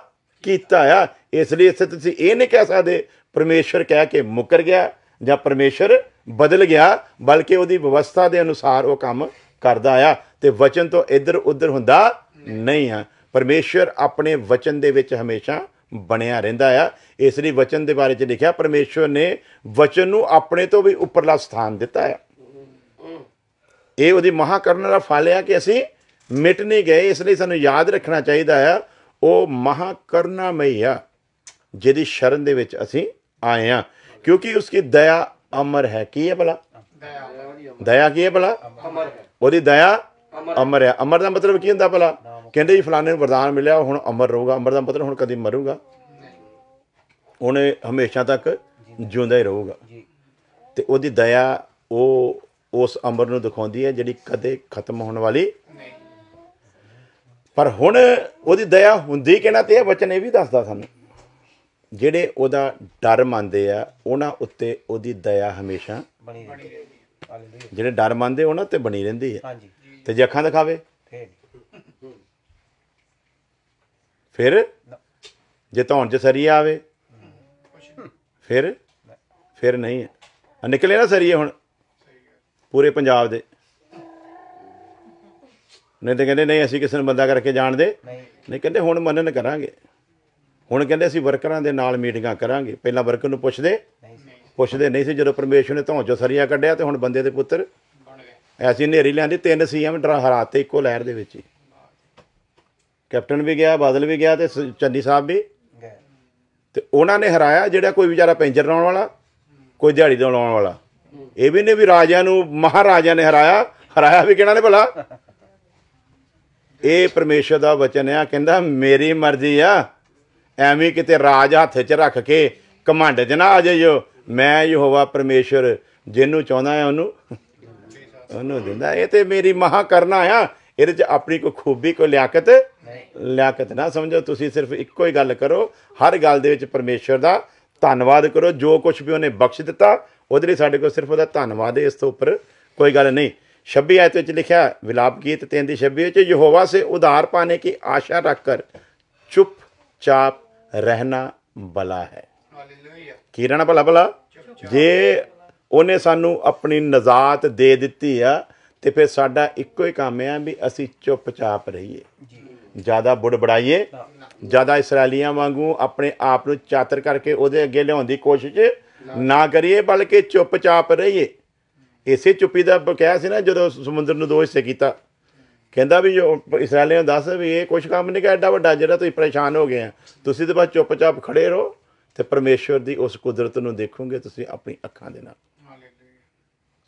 ਕੀਤਾ ਆ ਇਸ ਲਈ ਇੱਥੇ ਤੁਸੀਂ ਇਹ ਨਹੀਂ ਕਹਿ ਸਕਦੇ ਪਰਮੇਸ਼ਰ ਕਹਿ ਕੇ ਮੁੱਕਰ ਗਿਆ ਜਾਂ ਪਰਮੇਸ਼ਰ ਬਦਲ ਗਿਆ ਬਲਕਿ ਉਹਦੀ ਵਿਵਸਥਾ ਦੇ ਅਨੁਸਾਰ ਉਹ ਕੰਮ ਕਰਦਾ ਆ ਤੇ ਵਚਨ ਤੋਂ ਇੱਧਰ ਉੱਧਰ ਹੁੰਦਾ ਨਹੀਂ ਆ ਪਰਮੇਸ਼ਰ ਆਪਣੇ ਵਚਨ ਦੇ ਵਿੱਚ ਹਮੇਸ਼ਾ ਬਣਿਆ ਰਹਿੰਦਾ ਆ ਇਸ ਲਈ ਵਚਨ ਦੇ ਬਾਰੇ ਚ ਲਿਖਿਆ ਪਰਮੇਸ਼ਵਰ ਨੇ ਵਚਨ ਨੂੰ ਆਪਣੇ ਤੋਂ ਵੀ ਉੱਪਰਲਾ ਸਥਾਨ ਦਿੱਤਾ ਆ ਇਹ ਉਹਦੀ ਮਹਾਕਰਨ ਦਾ ਫਲ ਆ ਕਿ ਅਸੀਂ ਮਿਟ ਨਹੀਂ ਗਏ ਇਸ ਲਈ ਸਾਨੂੰ ਯਾਦ ਰੱਖਣਾ ਚਾਹੀਦਾ ਆ ਉਹ ਮਹਾਕਰਨਾਮਈ ਮਈਆ ਜਿਹਦੀ ਸ਼ਰਨ ਦੇ ਵਿੱਚ ਅਸੀਂ ਆਏ ਆ ਕਿਉਂਕਿ ਉਸकी ਦਇਆ ਅਮਰ ਹੈ ਕੀ ਹੈ ਭਲਾ ਦਇਆ ਕੀ ਹੈ ਭਲਾ ਅਮਰ ਹੈ ਉਹਦੀ ਦਇਆ ਅਮਰ ਹੈ ਅਮਰ ਦਾ ਮਤਲਬ ਕੀ ਹੁੰਦਾ ਭਲਾ ਕਹਿੰਦੇ ਜੀ ਫਲਾਣੇ ਨੂੰ ਵਰਦਾਨ ਮਿਲਿਆ ਹੁਣ ਅਮਰ ਰਹੂਗਾ ਅਮਰ ਦਾ ਮਤਲਬ ਹੁਣ ਕਦੀ ਮਰੂਗਾ ਉਹਨੇ ਹਮੇਸ਼ਾ ਤੱਕ ਜਿਉਂਦਾ ਹੀ ਰਹੂਗਾ ਤੇ ਉਹਦੀ ਦਇਆ ਉਹ ਉਸ ਅਮਰ ਨੂੰ ਦਿਖਾਉਂਦੀ ਹੈ ਜਿਹੜੀ ਕਦੇ ਖਤਮ ਹੋਣ ਵਾਲੀ ਨਹੀਂ ਪਰ ਹੁਣ ਉਹਦੀ ਦਇਆ ਹੁੰਦੀ ਕਿਹਨਾਂ ਤੇ ਇਹ ਵਚਨ ਇਹ ਵੀ ਦੱਸਦਾ ਸਾਨੂੰ ਜਿਹੜੇ ਉਹਦਾ ਡਰ ਮੰਨਦੇ ਆ ਉਹਨਾਂ ਉੱਤੇ ਉਹਦੀ ਦਇਆ ਹਮੇਸ਼ਾ ਬਣੀ ਰਹਿੰਦੀ ਹੈ ਜਿਹੜੇ ਡਰ ਮੰਨਦੇ ਉਹਨਾਂ ਤੇ ਬਣੀ ਰਹਿੰਦੀ ਹੈ ਹਾਂਜੀ ਤੇ ਜੇ ਅੱਖਾਂ ਦਿਖਾਵੇ ਫੇਰ ਫਿਰ ਜੇ ਤੌਣ ਚ ਸਰੀ ਆਵੇ ਫਿਰ ਫਿਰ ਨਹੀਂ ਆ ਨਿਕਲੇ ਨਾ ਸਰੀਏ ਹੁਣ ਪੂਰੇ ਪੰਜਾਬ ਦੇ ਨਹੀਂ ਤੇ ਕਹਿੰਦੇ ਨਹੀਂ ਅਸੀਂ ਕਿਸੇ ਨੂੰ ਬੰਦਾ ਕਰਕੇ ਜਾਣਦੇ ਨਹੀਂ ਕਹਿੰਦੇ ਹੁਣ ਮੰਨਨ ਕਰਾਂਗੇ ਹੁਣ ਕਹਿੰਦੇ ਅਸੀਂ ਵਰਕਰਾਂ ਦੇ ਨਾਲ ਮੀਟਿੰਗਾਂ ਕਰਾਂਗੇ ਪਹਿਲਾਂ ਵਰਕਰ ਨੂੰ ਪੁੱਛਦੇ ਪੁੱਛਦੇ ਨਹੀਂ ਸੀ ਜਦੋਂ ਪਰਮੇਸ਼ਰ ਨੇ ਧੌਂ ਚ ਸਰੀਆ ਕੱਢਿਆ ਤੇ ਹੁਣ ਬੰਦੇ ਦੇ ਪੁੱਤਰ ਬਣ ਗਏ ਐਸੀ ਨੇਰੀ ਲਿਆਂਦੀ ਤਿੰਨ ਸੀਐਮ ਡਰਾ ਹਰਾਤੇ ਇੱਕੋ ਲਹਿਰ ਦੇ ਵਿੱਚ ਹੀ ਕੈਪਟਨ ਵੀ ਗਿਆ ਬਾਦਲ ਵੀ ਗਿਆ ਤੇ ਚੰਨੀ ਸਾਹਿਬ ਵੀ ਤੇ ਉਹਨਾਂ ਨੇ ਹਰਾਇਆ ਜਿਹੜਾ ਕੋਈ ਵਿਚਾਰਾ ਪੈਂਚਰ ਲਾਉਣ ਵਾਲਾ ਕੋਈ ਦਿਹਾੜੀ ਦਾ ਲਾਉਣ ਵਾਲਾ ਇਹ ਵੀ ਨੇ ਵੀ ਰਾਜਿਆਂ ਨੂੰ ਮਹਾਰਾਜਿਆਂ ਨੇ ਹਰਾਇਆ ਹਰਾਇਆ ਵੀ ਕਿਹਨਾਂ ਨੇ ਭਲਾ ਇਹ ਪਰਮੇਸ਼ਰ ਦਾ ਵਚਨ ਆ ਕਹਿੰਦਾ ਮੇਰੀ ਮਰਜ਼ੀ ਆ ਐਵੇਂ ਕਿਤੇ ਰਾਜ ਹੱਥ 'ਚ ਰੱਖ ਕੇ ਕਮੰਡ 'ਚ ਨਾ ਆ ਜਾਇਓ ਮੈਂ ਯਹੋਵਾ ਪਰਮੇਸ਼ਰ ਜਿਹਨੂੰ ਚਾਹੁੰਦਾ ਆ ਉਹਨੂੰ ਉਹਨੂੰ ਦਿੰਦਾ ਇਹ ਤੇ ਮੇਰੀ ਮਹਾ ਕਰਨਾ ਆ ਇਹਦੇ 'ਚ ਆਪਣੀ ਕੋਈ ਖੂਬੀ ਕੋਈ ਲਿਆਕਤ ਲਿਆਕਤ ਨਾ ਸਮਝੋ ਤੁਸੀਂ ਸਿਰਫ ਇੱਕੋ ਹੀ ਗੱਲ ਕਰੋ ਹਰ ਗੱਲ ਦੇ ਵਿੱਚ ਪਰਮੇਸ਼ਰ ਦਾ ਧੰਨਵਾਦ ਕਰੋ ਜੋ ਕੁਝ ਵੀ ਉਹਨੇ ਬਖਸ਼ ਦਿੱਤਾ ਉਹਦੇ ਲਈ ਸਾਡੇ ਕੋਲ ਸਿਰਫ ਉਹਦਾ ਧੰਨਵਾਦ ਹੈ ਇਸ ਤੋਂ ਉੱਪਰ ਕੋਈ ਗੱਲ ਨਹੀਂ 26 ਆਇਤ ਵਿੱਚ ਲਿਖਿਆ ਵਿਲਾਪ ਗੀਤ 3 ਦੀ 26 ਵਿੱਚ ਯਹੋਵਾ ਸੇ ਉਧਾਰ ਪਾਣੇ ਕੀ ਆਸ਼ਾ ਰੱਖ ਕਰ ਚੁੱਪ ਚਾਪ ਰਹਿਣਾ ਬਲਾ ਹੈ ਹਾਲੇਲੂਇਆ ਕੀ ਰਹਿਣਾ ਬਲਾ ਬਲਾ ਜੇ ਉਹਨੇ ਸਾਨੂੰ ਆਪਣੀ ਨਜ਼ਾਤ ਦੇ ਦਿੱਤੀ ਆ ਤੇ ਫਿਰ ਸਾਡਾ ਇੱਕੋ ਹੀ ਕੰਮ ਹੈ ਵੀ ਅਸੀਂ ਚੁੱਪ ਚਾਪ ਰਹੀਏ ਜੀ ਜ਼ਿਆਦਾ ਬੁੜਬੜਾਈਏ ਜ਼ਿਆਦਾ ਇਸرائیਲੀਆਂ ਵਾਂਗੂ ਆਪਣੇ ਆਪ ਨੂੰ ਚਾਤਰ ਕਰਕੇ ਉਹਦੇ ਅੱਗੇ ਲਿਆਉਣ ਦੀ ਕੋਸ਼ਿਸ਼ ਨਾ ਕਰੀਏ ਬਲਕਿ ਚੁੱਪਚਾਪ ਰਹੀਏ ਇਸੇ ਚੁੱਪੀ ਦਾ ਬਕਾਇਆ ਸੀ ਨਾ ਜਦੋਂ ਸਮੁੰਦਰ ਨੂੰ ਦੋ ਹਿੱਸੇ ਕੀਤਾ ਕਹਿੰਦਾ ਵੀ ਜੋ ਇਸرائیਲੀਆਂ ਦੱਸ ਵੀ ਇਹ ਕੁਝ ਕੰਮ ਨਹੀਂ ਕਿ ਐਡਾ ਵੱਡਾ ਜਿਹੜਾ ਤੁਸੀਂ ਪਰੇਸ਼ਾਨ ਹੋ ਗਏ ਆ ਤੁਸੀਂ ਤੇ ਬਸ ਚੁੱਪਚਾਪ ਖੜੇ ਰਹੋ ਤੇ ਪਰਮੇਸ਼ਵਰ ਦੀ ਉਸ ਕੁਦਰਤ ਨੂੰ ਦੇਖੋਗੇ ਤੁਸੀਂ ਆਪਣੀ ਅੱਖਾਂ ਦੇ ਨਾਲ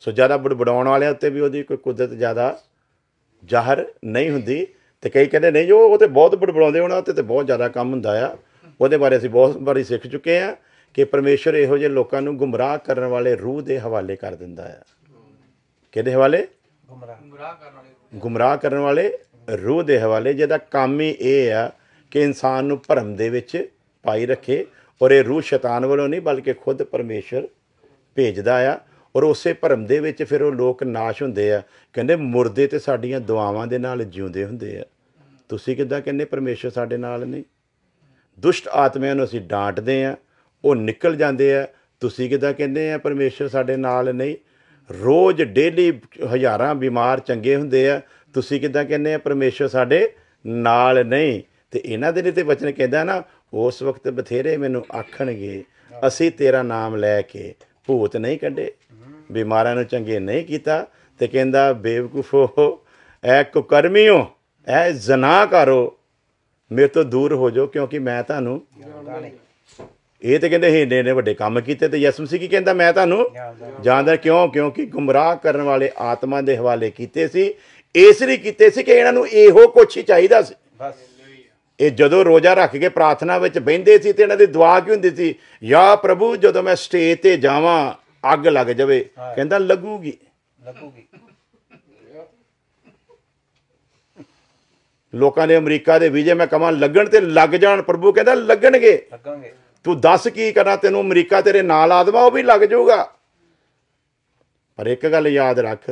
ਸੋ ਜ਼ਿਆਦਾ ਬੜਬੜਾਉਣ ਵਾਲਿਆਂ ਉੱਤੇ ਵੀ ਉਹਦੀ ਕੋਈ ਕੁਦਰਤ ਜ਼ਿਆਦਾ ਜ਼ਾਹਰ ਨਹੀਂ ਹੁੰਦੀ ਤੇ ਕਈ ਕਹਿੰਦੇ ਨਹੀਂ ਜੋ ਉਹ ਤੇ ਬਹੁਤ ਬੜਬੜਾਉਂਦੇ ਹੋਣਾ ਤੇ ਤੇ ਬਹੁਤ ਜ਼ਿਆਦਾ ਕੰਮ ਹੁੰਦਾ ਆ ਉਹਦੇ ਬਾਰੇ ਅਸੀਂ ਬਹੁਤ ਵਾਰੀ ਸਿੱਖ ਚੁੱਕੇ ਆ ਕਿ ਪਰਮੇਸ਼ਰ ਇਹੋ ਜਿਹੇ ਲੋਕਾਂ ਨੂੰ ਗੁੰਮਰਾਹ ਕਰਨ ਵਾਲੇ ਰੂਹ ਦੇ ਹਵਾਲੇ ਕਰ ਦਿੰਦਾ ਆ ਕਿਹਦੇ ਹਵਾਲੇ ਗੁੰਮਰਾਹ ਕਰਨ ਵਾਲੇ ਗੁੰਮਰਾਹ ਕਰਨ ਵਾਲੇ ਰੂਹ ਦੇ ਹਵਾਲੇ ਜਿਹਦਾ ਕੰਮ ਹੀ ਇਹ ਆ ਕਿ ਇਨਸਾਨ ਨੂੰ ਭਰਮ ਦੇ ਵਿੱਚ ਪਾਈ ਰੱਖੇ ਔਰ ਇਹ ਰੂਹ ਸ਼ੈਤਾਨ ਵੱਲੋਂ ਨਹੀਂ ਬਲਕਿ ਖੁਦ ਪਰਮੇਸ਼ਰ ਭੇਜਦਾ ਆ ਔਰ ਉਸੇ ਭਰਮ ਦੇ ਵਿੱਚ ਫਿਰ ਉਹ ਲੋਕ ਨਾਸ਼ ਹੁੰਦੇ ਆ ਕਹਿੰਦੇ ਮੁਰਦੇ ਤੇ ਸਾਡੀਆਂ ਦੁਆਵਾਂ ਦੇ ਨਾਲ ਜਿਉਂਦੇ ਹੁੰਦੇ ਆ ਤੁਸੀਂ ਕਿੱਦਾਂ ਕਹਿੰਦੇ ਪਰਮੇਸ਼ਰ ਸਾਡੇ ਨਾਲ ਨਹੀਂ ਦੁਸ਼ਟ ਆਤਮਿਆਂ ਨੂੰ ਅਸੀਂ ਡਾਂਟਦੇ ਆ ਉਹ ਨਿਕਲ ਜਾਂਦੇ ਆ ਤੁਸੀਂ ਕਿੱਦਾਂ ਕਹਿੰਦੇ ਆ ਪਰਮੇਸ਼ਰ ਸਾਡੇ ਨਾਲ ਨਹੀਂ ਰੋਜ਼ ਡੇਲੀ ਹਜ਼ਾਰਾਂ ਬਿਮਾਰ ਚੰਗੇ ਹੁੰਦੇ ਆ ਤੁਸੀਂ ਕਿੱਦਾਂ ਕਹਿੰਦੇ ਆ ਪਰਮੇਸ਼ਰ ਸਾਡੇ ਨਾਲ ਨਹੀਂ ਤੇ ਇਹਨਾਂ ਦੇ ਲਈ ਤੇ ਵਚਨ ਕਹਿੰਦਾ ਨਾ ਉਸ ਵਕਤ ਬਥੇਰੇ ਮੈਨੂੰ ਆਖਣਗੇ ਅਸੀਂ ਤੇਰਾ ਨਾਮ ਲੈ ਕੇ ਭੂਤ ਨਹੀਂ ਕੱਢੇ ਬਿਮਾਰਾਂ ਨੂੰ ਚੰਗੇ ਨਹੀਂ ਕੀਤਾ ਤੇ ਕਹਿੰਦਾ ਬੇਵਕੂਫੋ ਐ ਕੁਕਰਮੀਓ ਐ ਜ਼ਨਾ ਕਰੋ ਮੇਰੇ ਤੋਂ ਦੂਰ ਹੋ ਜਾਓ ਕਿਉਂਕਿ ਮੈਂ ਤੁਹਾਨੂੰ ਇਹ ਤੇ ਕਹਿੰਦੇ ਹੀਨੇ ਨੇ ਵੱਡੇ ਕੰਮ ਕੀਤੇ ਤੇ ਯਸਮ ਸੀ ਕੀ ਕਹਿੰਦਾ ਮੈਂ ਤੁਹਾਨੂੰ ਜਾਣਦਾ ਕਿਉਂ ਕਿਉਂਕਿ ਗੁੰਮਰਾਹ ਕਰਨ ਵਾਲੇ ਆਤਮਾ ਦੇ ਹਵਾਲੇ ਕੀਤੇ ਸੀ ਇਸ ਲਈ ਕੀਤੇ ਸੀ ਕਿ ਇਹਨਾਂ ਨੂੰ ਇਹੋ ਕੁਛ ਹੀ ਚਾਹੀਦਾ ਸੀ ਬਸ ਇਹ ਜਦੋਂ ਰੋਜ਼ਾ ਰੱਖ ਕੇ ਪ੍ਰਾਰਥਨਾ ਵਿੱਚ ਬੈੰਦੇ ਸੀ ਤੇ ਇਹਨਾਂ ਦੀ ਦੁਆ ਕੀ ਹੁੰਦੀ ਸੀ ਯਾ ਪ੍ਰਭੂ ਜਦੋਂ ਮੈਂ ਸਟੇਜ ਤੇ ਜਾਵਾਂ ਅੱਗ ਲੱਗ ਜਾਵੇ ਕਹਿੰਦਾ ਲੱਗੂਗੀ ਲੱਗੂਗੀ ਲੋਕਾਂ ਦੇ ਅਮਰੀਕਾ ਦੇ ਵੀਜ਼ੇ ਮੈਂ ਕਮਾਂ ਲੱਗਣ ਤੇ ਲੱਗ ਜਾਣ ਪ੍ਰਭੂ ਕਹਿੰਦਾ ਲੱਗਣਗੇ ਲੱਗਾਂਗੇ ਤੂੰ ਦੱਸ ਕੀ ਕਰਾਂ ਤੈਨੂੰ ਅਮਰੀਕਾ ਤੇਰੇ ਨਾਲ ਆਦਮਾ ਉਹ ਵੀ ਲੱਗ ਜਾਊਗਾ ਪਰ ਇੱਕ ਗੱਲ ਯਾਦ ਰੱਖ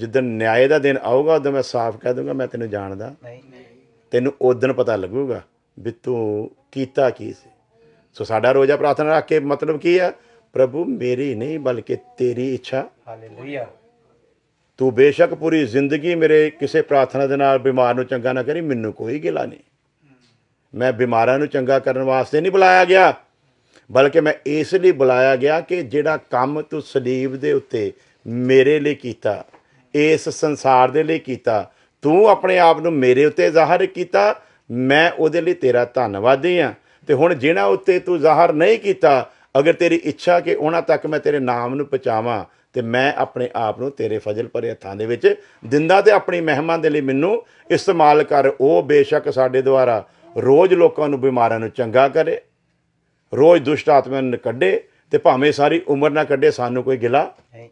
ਜਿੱਦਨ ਨਿਆਂ ਦਾ ਦਿਨ ਆਊਗਾ ਉਦੋਂ ਮੈਂ ਸਾਫ਼ ਕਹਿ ਦੂੰਗਾ ਮੈਂ ਤੈਨੂੰ ਜਾਣਦਾ ਨਹੀਂ ਨਹੀਂ ਤੈਨੂੰ ਉਦੋਂ ਪਤਾ ਲੱਗੂਗਾ ਵੀ ਤੂੰ ਕੀਤਾ ਕੀ ਸੀ ਸੋ ਸਾਡਾ ਰੋਜ਼ਾ ਪ੍ਰਾਰਥਨਾ ਰੱਖ ਕੇ ਮਤਲਬ ਕੀ ਹੈ ਪ੍ਰਭੂ ਮੇਰੀ ਨਹੀਂ ਬਲਕਿ ਤੇਰੀ ਇੱਛਾ ਹਾਲੇਲੂਇਆ ਤੂੰ ਬੇਸ਼ੱਕ ਪੂਰੀ ਜ਼ਿੰਦਗੀ ਮੇਰੇ ਕਿਸੇ ਪ੍ਰਾਰਥਨਾ ਦੇ ਨਾਲ ਬਿਮਾਰ ਨੂੰ ਚੰਗਾ ਨਾ ਕਰੀ ਮੈਨੂੰ ਕੋਈ ਗਿਲਾ ਨਹੀਂ ਮੈਂ ਬਿਮਾਰਾਂ ਨੂੰ ਚੰਗਾ ਕਰਨ ਵਾਸਤੇ ਨਹੀਂ ਬੁਲਾਇਆ ਗਿਆ ਬਲਕਿ ਮੈਂ ਇਸ ਲਈ ਬੁਲਾਇਆ ਗਿਆ ਕਿ ਜਿਹੜਾ ਕੰਮ ਤੂੰ ਸਲੀਬ ਦੇ ਉੱਤੇ ਮੇਰੇ ਲਈ ਕੀਤਾ ਇਸ ਸੰਸਾਰ ਦੇ ਲਈ ਕੀਤਾ ਤੂੰ ਆਪਣੇ ਆਪ ਨੂੰ ਮੇਰੇ ਉੱਤੇ ਜ਼ਾਹਰ ਕੀਤਾ ਮੈਂ ਉਹਦੇ ਲਈ ਤੇਰਾ ਧੰਨਵਾਦੀ ਆ ਤੇ ਹੁਣ ਜਿਹਨਾਂ ਉੱਤੇ ਤੂੰ ਜ਼ਾਹਰ ਨਹੀਂ ਕੀਤਾ ਅਗਰ ਤੇਰੀ ਇੱਛਾ ਕਿ ਉਹਨਾਂ ਤੱਕ ਮੈਂ ਤੇਰੇ ਨਾਮ ਨੂੰ ਪਹੁੰਚਾਵਾਂ ਤੇ ਮੈਂ ਆਪਣੇ ਆਪ ਨੂੰ ਤੇਰੇ ਫਜ਼ਲ ਭਰੇ ਹੱਥਾਂ ਦੇ ਵਿੱਚ ਦਿੰਦਾ ਤੇ ਆਪਣੀ ਮਹਿਮਾ ਦੇ ਲਈ ਮੈਨੂੰ ਇਸਤੇਮਾਲ ਕਰ ਉਹ ਬੇਸ਼ੱਕ ਸਾਡੇ ਦੁਆਰਾ ਰੋਜ਼ ਲੋਕਾਂ ਨੂੰ ਬਿਮਾਰਾਂ ਨੂੰ ਚੰਗਾ ਕਰੇ ਰੋਜ਼ ਦੁਸ਼ਟ ਆਤਮਾ ਨੂੰ ਕੱਢੇ ਤੇ ਭਾਵੇਂ ਸਾਰੀ ਉਮਰ ਨਾ ਕੱਢੇ ਸਾਨੂੰ ਕੋਈ ਗਿਲਾ ਨਹੀਂ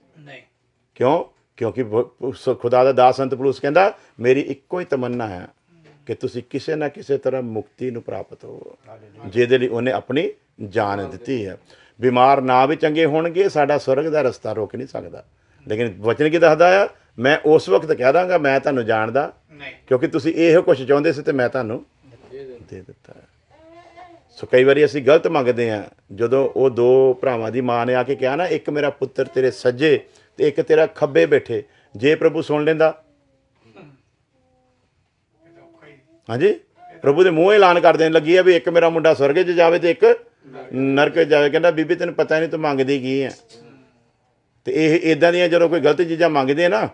ਕਿਉਂ ਕਿਉਂਕਿ ਖੁਦਾ ਦਾ ਦਾਸ ਸੰਤ ਪੁਰਸ਼ ਕਹਿੰਦਾ ਮੇਰੀ ਇੱਕੋ ਹੀ ਤਮੰਨਾ ਹੈ ਕਿ ਤੁਸੀਂ ਕਿਸੇ ਨਾ ਕਿਸੇ ਤਰ੍ਹਾਂ ਮੁਕਤੀ ਨੂੰ ਪ੍ਰਾਪਤ ਹੋ ਜਿਹਦੇ ਲਈ ਉਹਨੇ ਆਪਣੀ ਜਾਨ ਦਿੱਤੀ ਹੈ ਬਿਮਾਰ ਨਾ ਵੀ ਚੰਗੇ ਹੋਣਗੇ ਸਾਡਾ ਸਵਰਗ ਦਾ ਰਸਤਾ ਰੋਕ ਨਹੀਂ ਸਕਦਾ ਲੇਕਿਨ ਵਚਨ ਕੀ ਦੱਸਦਾ ਆ ਮੈਂ ਉਸ ਵਕਤ ਕਹਿ ਦਾਂਗਾ ਮੈਂ ਤੁਹਾਨੂੰ ਜਾਣਦਾ ਨਹੀਂ ਕਿਉਂਕਿ ਤੁਸੀਂ ਇਹੋ ਕੁਝ ਚਾਹੁੰਦੇ ਸੀ ਤੇ ਮੈਂ ਤੁਹਾਨੂੰ ਦੇ ਦਿੱਤਾ ਸੋ ਕਈ ਵਾਰੀ ਅਸੀਂ ਗਲਤ ਮੰਗਦੇ ਆ ਜਦੋਂ ਉਹ ਦੋ ਭਰਾਵਾਂ ਦੀ ਮਾਂ ਨੇ ਆ ਕੇ ਕਿਹਾ ਨਾ ਇੱਕ ਮੇਰਾ ਪੁੱਤਰ ਤੇਰੇ ਸੱਜੇ ਤੇ ਇੱਕ ਤੇਰਾ ਖੱਬੇ ਬੈਠੇ ਜੇ ਪ੍ਰਭੂ ਸੁਣ ਲੈਂਦਾ ਹਾਂਜੀ ਪ੍ਰਭੂ ਦੇ ਮੂੰਹ ਐਲਾਨ ਕਰ ਦੇਣ ਲੱਗੀ ਆ ਵੀ ਇੱਕ ਮੇਰਾ ਮੁੰਡਾ ਸਵਰਗ 'ਚ ਜਾਵੇ ਤੇ ਇੱਕ ਨਰਕ ਜਾਵੇ ਕਹਿੰਦਾ ਬੀਬੀ ਤੈਨੂੰ ਪਤਾ ਨਹੀਂ ਤੂੰ ਮੰਗਦੀ ਕੀ ਹੈ ਤੇ ਇਹ ਇਦਾਂ ਦੀਆਂ ਜਦੋਂ ਕੋਈ ਗਲਤ ਚੀਜ਼ਾਂ ਮੰਗਦੇ ਆ ਨਾ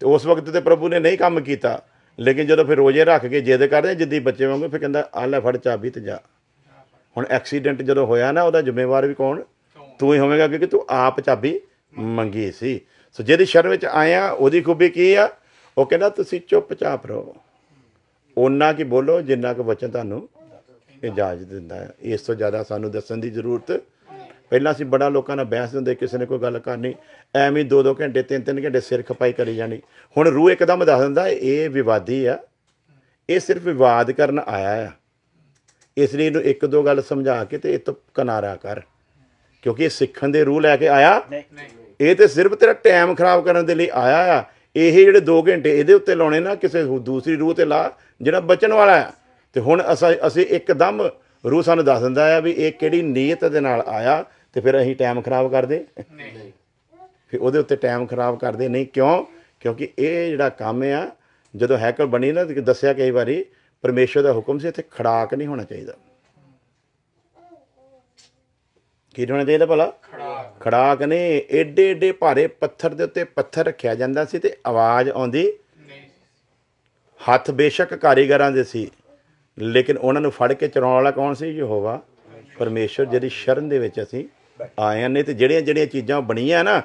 ਤੇ ਉਸ ਵਕਤ ਤੇ ਪ੍ਰਭੂ ਨੇ ਨਹੀਂ ਕੰਮ ਕੀਤਾ ਲੇਕਿਨ ਜਦੋਂ ਫਿਰ ਰੋਜੇ ਰੱਖ ਕੇ ਜਿੱਦ ਕਰਦੇ ਜਿੱਦੀ ਬੱਚੇ ਵਾਂਗੂ ਫਿਰ ਕਹਿੰਦਾ ਆ ਲੈ ਫੜ ਚਾਬੀ ਤੇ ਜਾ ਹੁਣ ਐਕਸੀਡੈਂਟ ਜਦੋਂ ਹੋਇਆ ਨਾ ਉਹਦਾ ਜ਼ਿੰਮੇਵਾਰ ਵੀ ਕੌਣ ਤੂੰ ਹੀ ਹੋਵੇਂਗਾ ਕਿਉਂਕਿ ਤੂੰ ਆਪ ਚਾਬੀ ਮੰਗੀ ਸੀ ਸੋ ਜਿਹਦੀ ਸ਼ਰਮ ਵਿੱਚ ਆਇਆ ਉਹਦੀ ਖੂਬੀ ਕੀ ਆ ਉਹ ਕਹਿੰਦਾ ਤੁਸੀਂ ਚੁੱਪਚਾਪ ਰਹੋ ਉਹਨਾਂ ਕੀ ਬੋਲੋ ਜਿੰਨਾ ਕਿ ਬਚਨ ਤੁਹਾਨੂੰ ਇਜਾਜ਼ਤ ਦਿੰਦਾ ਹੈ ਇਸ ਤੋਂ ਜ਼ਿਆਦਾ ਸਾਨੂੰ ਦੱਸਣ ਦੀ ਜ਼ਰੂਰਤ ਪਹਿਲਾਂ ਅਸੀਂ ਬੜਾ ਲੋਕਾਂ ਨਾਲ ਬਹਿਸ ਹੁੰਦੇ ਕਿਸੇ ਨੇ ਕੋਈ ਗੱਲ ਕਰਨੀ ਐਵੇਂ ਦੋ ਦੋ ਘੰਟੇ ਤਿੰਨ ਤਿੰਨ ਘੰਟੇ ਸਿਰ ਖਪਾਈ ਕਰੀ ਜਾਣੀ ਹੁਣ ਰੂਹ ਇੱਕਦਮ ਦੱਸ ਦਿੰਦਾ ਇਹ ਵਿਵਾਦੀ ਆ ਇਹ ਸਿਰਫ ਵਿਵਾਦ ਕਰਨ ਆਇਆ ਆ ਇਸ ਲਈ ਇਹਨੂੰ ਇੱਕ ਦੋ ਗੱਲ ਸਮਝਾ ਕੇ ਤੇ ਇਹ ਤੋਂ ਕਿਨਾਰਾ ਕਰ ਕਿਉਂਕਿ ਇਹ ਸਿੱਖਣ ਦੇ ਰੂਹ ਲੈ ਕੇ ਆਇਆ ਇਹ ਤੇ ਸਿਰਫ ਤੇਰਾ ਟਾਈਮ ਖਰਾਬ ਕਰਨ ਦੇ ਲਈ ਆਇਆ ਆ ਇਹ ਜਿਹੜੇ 2 ਘੰਟੇ ਇਹਦੇ ਉੱਤੇ ਲਾਉਣੇ ਨਾ ਕਿਸੇ ਦੂਸਰੀ ਰੂਹ ਤੇ ਲਾ ਜਿਹੜਾ ਬਚਣ ਵਾਲਾ ਆ ਤੇ ਹੁਣ ਅਸੀਂ ਅਸੀਂ ਇੱਕਦਮ ਰੂਹ ਸਾਨੂੰ ਦੱਸ ਦਿੰਦਾ ਆ ਵੀ ਇਹ ਕਿਹੜੀ ਨੀਅਤ ਦੇ ਨਾਲ ਆਇਆ ਤੇ ਫਿਰ ਅਸੀਂ ਟਾਈਮ ਖਰਾਬ ਕਰਦੇ ਨਹੀਂ ਫਿਰ ਉਹਦੇ ਉੱਤੇ ਟਾਈਮ ਖਰਾਬ ਕਰਦੇ ਨਹੀਂ ਕਿਉਂ ਕਿਉਂਕਿ ਇਹ ਜਿਹੜਾ ਕੰਮ ਆ ਜਦੋਂ ਹੈਕਲ ਬਣੀ ਨਾ ਤੇ ਦੱਸਿਆ ਕਈ ਵਾਰੀ ਪਰਮੇਸ਼ਰ ਦਾ ਹੁਕਮ ਸੀ ਇੱਥੇ ਖੜਾਕ ਨਹੀਂ ਹੋਣਾ ਚਾਹੀਦਾ ਕੀ ਹੋਣਾ ਚਾਹੀਦਾ ਭਲਾ ਖੜਾਕ ਨੇ ਏਡੇ ਏਡੇ ਭਾਰੇ ਪੱਥਰ ਦੇ ਉੱਤੇ ਪੱਥਰ ਰੱਖਿਆ ਜਾਂਦਾ ਸੀ ਤੇ ਆਵਾਜ਼ ਆਉਂਦੀ ਨਹੀਂ ਹੱਥ ਬੇਸ਼ੱਕ ਕਾਰੀਗਰਾਂ ਦੇ ਸੀ ਲੇਕਿਨ ਉਹਨਾਂ ਨੂੰ ਫੜ ਕੇ ਚਰਾਉਣ ਵਾਲਾ ਕੌਣ ਸੀ ਯਹੋਵਾ ਪਰਮੇਸ਼ਰ ਜਿਹਦੀ ਸ਼ਰਨ ਦੇ ਵਿੱਚ ਅਸੀਂ ਆਏ ਨੇ ਤੇ ਜਿਹੜੀਆਂ ਜਿਹੜੀਆਂ ਚੀਜ਼ਾਂ ਬਣੀਆਂ ਨਾ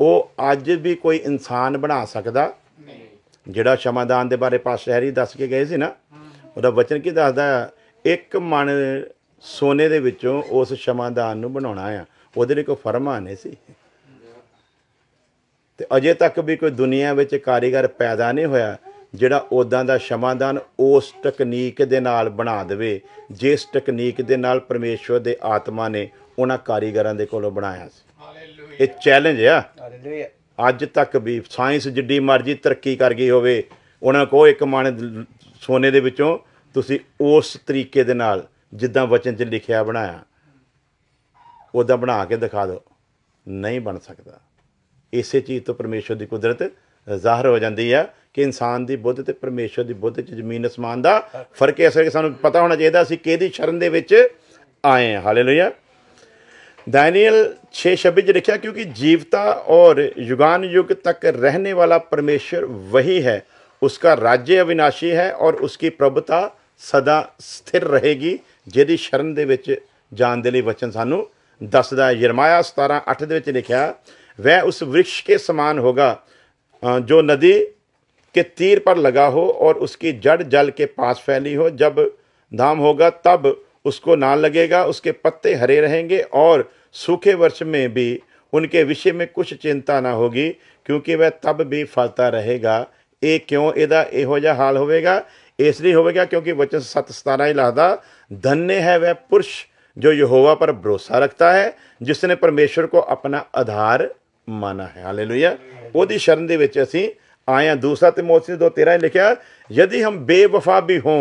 ਉਹ ਅੱਜ ਵੀ ਕੋਈ ਇਨਸਾਨ ਬਣਾ ਸਕਦਾ ਨਹੀਂ ਜਿਹੜਾ ਸ਼ਮਾਦਾਨ ਦੇ ਬਾਰੇ ਪਾਸ਼ਹਿਰੀ ਦੱਸ ਕੇ ਗਏ ਸੀ ਨਾ ਉਹਦਾ ਵਚਨ ਕੀ ਦੱਸਦਾ ਇੱਕ ਮਨ ਸੋਨੇ ਦੇ ਵਿੱਚੋਂ ਉਸ ਸ਼ਮਾਦਾਨ ਨੂੰ ਬਣਾਉਣਾ ਆ ਉਹਦੇ ਲਈ ਕੋਈ ਫਰਮਾ ਨਹੀਂ ਸੀ ਤੇ ਅਜੇ ਤੱਕ ਵੀ ਕੋਈ ਦੁਨੀਆ ਵਿੱਚ ਕਾਰੀਗਰ ਪੈਦਾ ਨਹੀਂ ਹੋਇਆ ਜਿਹੜਾ ਉਦਾਂ ਦਾ ਸ਼ਮਾਦਾਨ ਉਸ ਤਕਨੀਕ ਦੇ ਨਾਲ ਬਣਾ ਦੇਵੇ ਜਿਸ ਤਕਨੀਕ ਦੇ ਨਾਲ ਪਰਮੇਸ਼ਵਰ ਦੇ ਆਤਮਾ ਨੇ ਉਹਨਾਂ ਕਾਰੀਗਰਾਂ ਦੇ ਕੋਲੋਂ ਬਣਾਇਆ ਸੀ ਇਹ ਚੈਲੰਜ ਆ ਅੱਜ ਤੱਕ ਵੀ ਸਾਇੰਸ ਜਿੱਡੀ ਮਰਜ਼ੀ ਤਰੱਕੀ ਕਰ ਗਈ ਹੋਵੇ ਉਹਨਾਂ ਕੋ ਇੱਕ ਮਾਣੇ ਸੋਨੇ ਦੇ ਵਿੱਚੋਂ ਤੁਸੀਂ ਉਸ ਤਰੀਕੇ ਦੇ ਨਾਲ ਜਿੱਦਾਂ ਵਚਨ 'ਚ ਲਿਖਿਆ ਬਣਾਇਆ ਉਹਦਾ ਬਣਾ ਕੇ ਦਿਖਾ ਦਿਓ ਨਹੀਂ ਬਣ ਸਕਦਾ ਇਸੇ ਚੀਜ਼ ਤੋਂ ਪਰਮੇਸ਼ਵਰ ਦੀ ਕੁਦਰਤ ਜ਼ਾਹਰ ਹੋ ਜਾਂਦੀ ਆ ਕਿ ਇਨਸਾਨ ਦੀ ਬੁੱਧ ਤੇ ਪਰਮੇਸ਼ਰ ਦੀ ਬੁੱਧ 'ਚ ਜ਼ਮੀਨ ਅਸਮਾਨ ਦਾ ਫਰਕ ਹੈ ਕਿ ਸਾਨੂੰ ਪਤਾ ਹੋਣਾ ਚਾਹੀਦਾ ਅਸੀਂ ਕਿਹਦੀ ਸ਼ਰਨ ਦੇ ਵਿੱਚ ਆਏ ਹਾਂ ਹਾਲੇਲੂਇਆ दानियल ਲਿਖਿਆ ਕਿਉਂਕਿ ਜੀਵਤਾ ਔਰ जीवता ਯੁਗ ਤੱਕ ਰਹਿਣੇ ਵਾਲਾ ਪਰਮੇਸ਼ਰ ਵਹੀ ਹੈ ਉਸ ਦਾ उसका ਅਵਿਨਾਸ਼ੀ ਹੈ ਔਰ ਉਸ ਦੀ ਪ੍ਰਭਤਾ ਸਦਾ ਸਥਿਰ ਰਹੇਗੀ ਜਿਹਦੀ ਸ਼ਰਨ ਦੇ ਵਿੱਚ ਜਾਣ ਦੇ ਲਈ ਵਚਨ ਸਾਨੂੰ ਦੱਸਦਾ ਹੈ ਯਰਮਾਇਆ 17 8 ਦੇ ਵਿੱਚ ਲਿਖਿਆ ਵੈ ਉਸ ਵ੍ਰਿਕਸ਼ ਕੇ ਸਮਾਨ ਹੋਗਾ ਜੋ ਨਦੀ ਕਿ ਤੀਰ ਪਰ ਲਗਾ हो और उसकी जड़ जल के पास फैली हो जब धाम होगा तब उसको ना लगेगा उसके पत्ते हरे रहेंगे और सूखे वर्ष में भी उनके विषय में कुछ चिंता ना होगी ਕਿਉਂਕਿ ਵਹ ਤਬ ਵੀ ਫਲਤਾ ਰਹੇਗਾ ਇਹ ਕਿਉਂ ਇਹਦਾ ਇਹੋ ਜਿਹਾ ਹਾਲ ਹੋਵੇਗਾ ਇਸ ਲਈ ਹੋਵੇਗਾ ਕਿਉਂਕਿ ਵਚਨ 7:17 17 ਹੀ ਲਾਦਾ ਧੰਨੇ ਹੈ ਵਹ ਪੁਰਸ਼ ਜੋ ਯਹੋਵਾ ਪਰ ਭਰੋਸਾ ਰੱਖਤਾ ਹੈ ਜਿਸਨੇ ਪਰਮੇਸ਼ਰ ਕੋ ਆਪਣਾ ਆਧਾਰ ਮਾਨਾ ਹੈ ਹਾਲੇਲੂਇਆ ਉਹਦੀ ਸ਼ਰਨ ਦੇ ਵਿੱਚ ਅਸੀਂ ਆਇਆ आया दूसरा ਦੋ ਤੇਰਾ ਹੀ ਲਿਖਿਆ यदि ਹਮ ਬੇਵਫਾ ਵੀ ਹੋ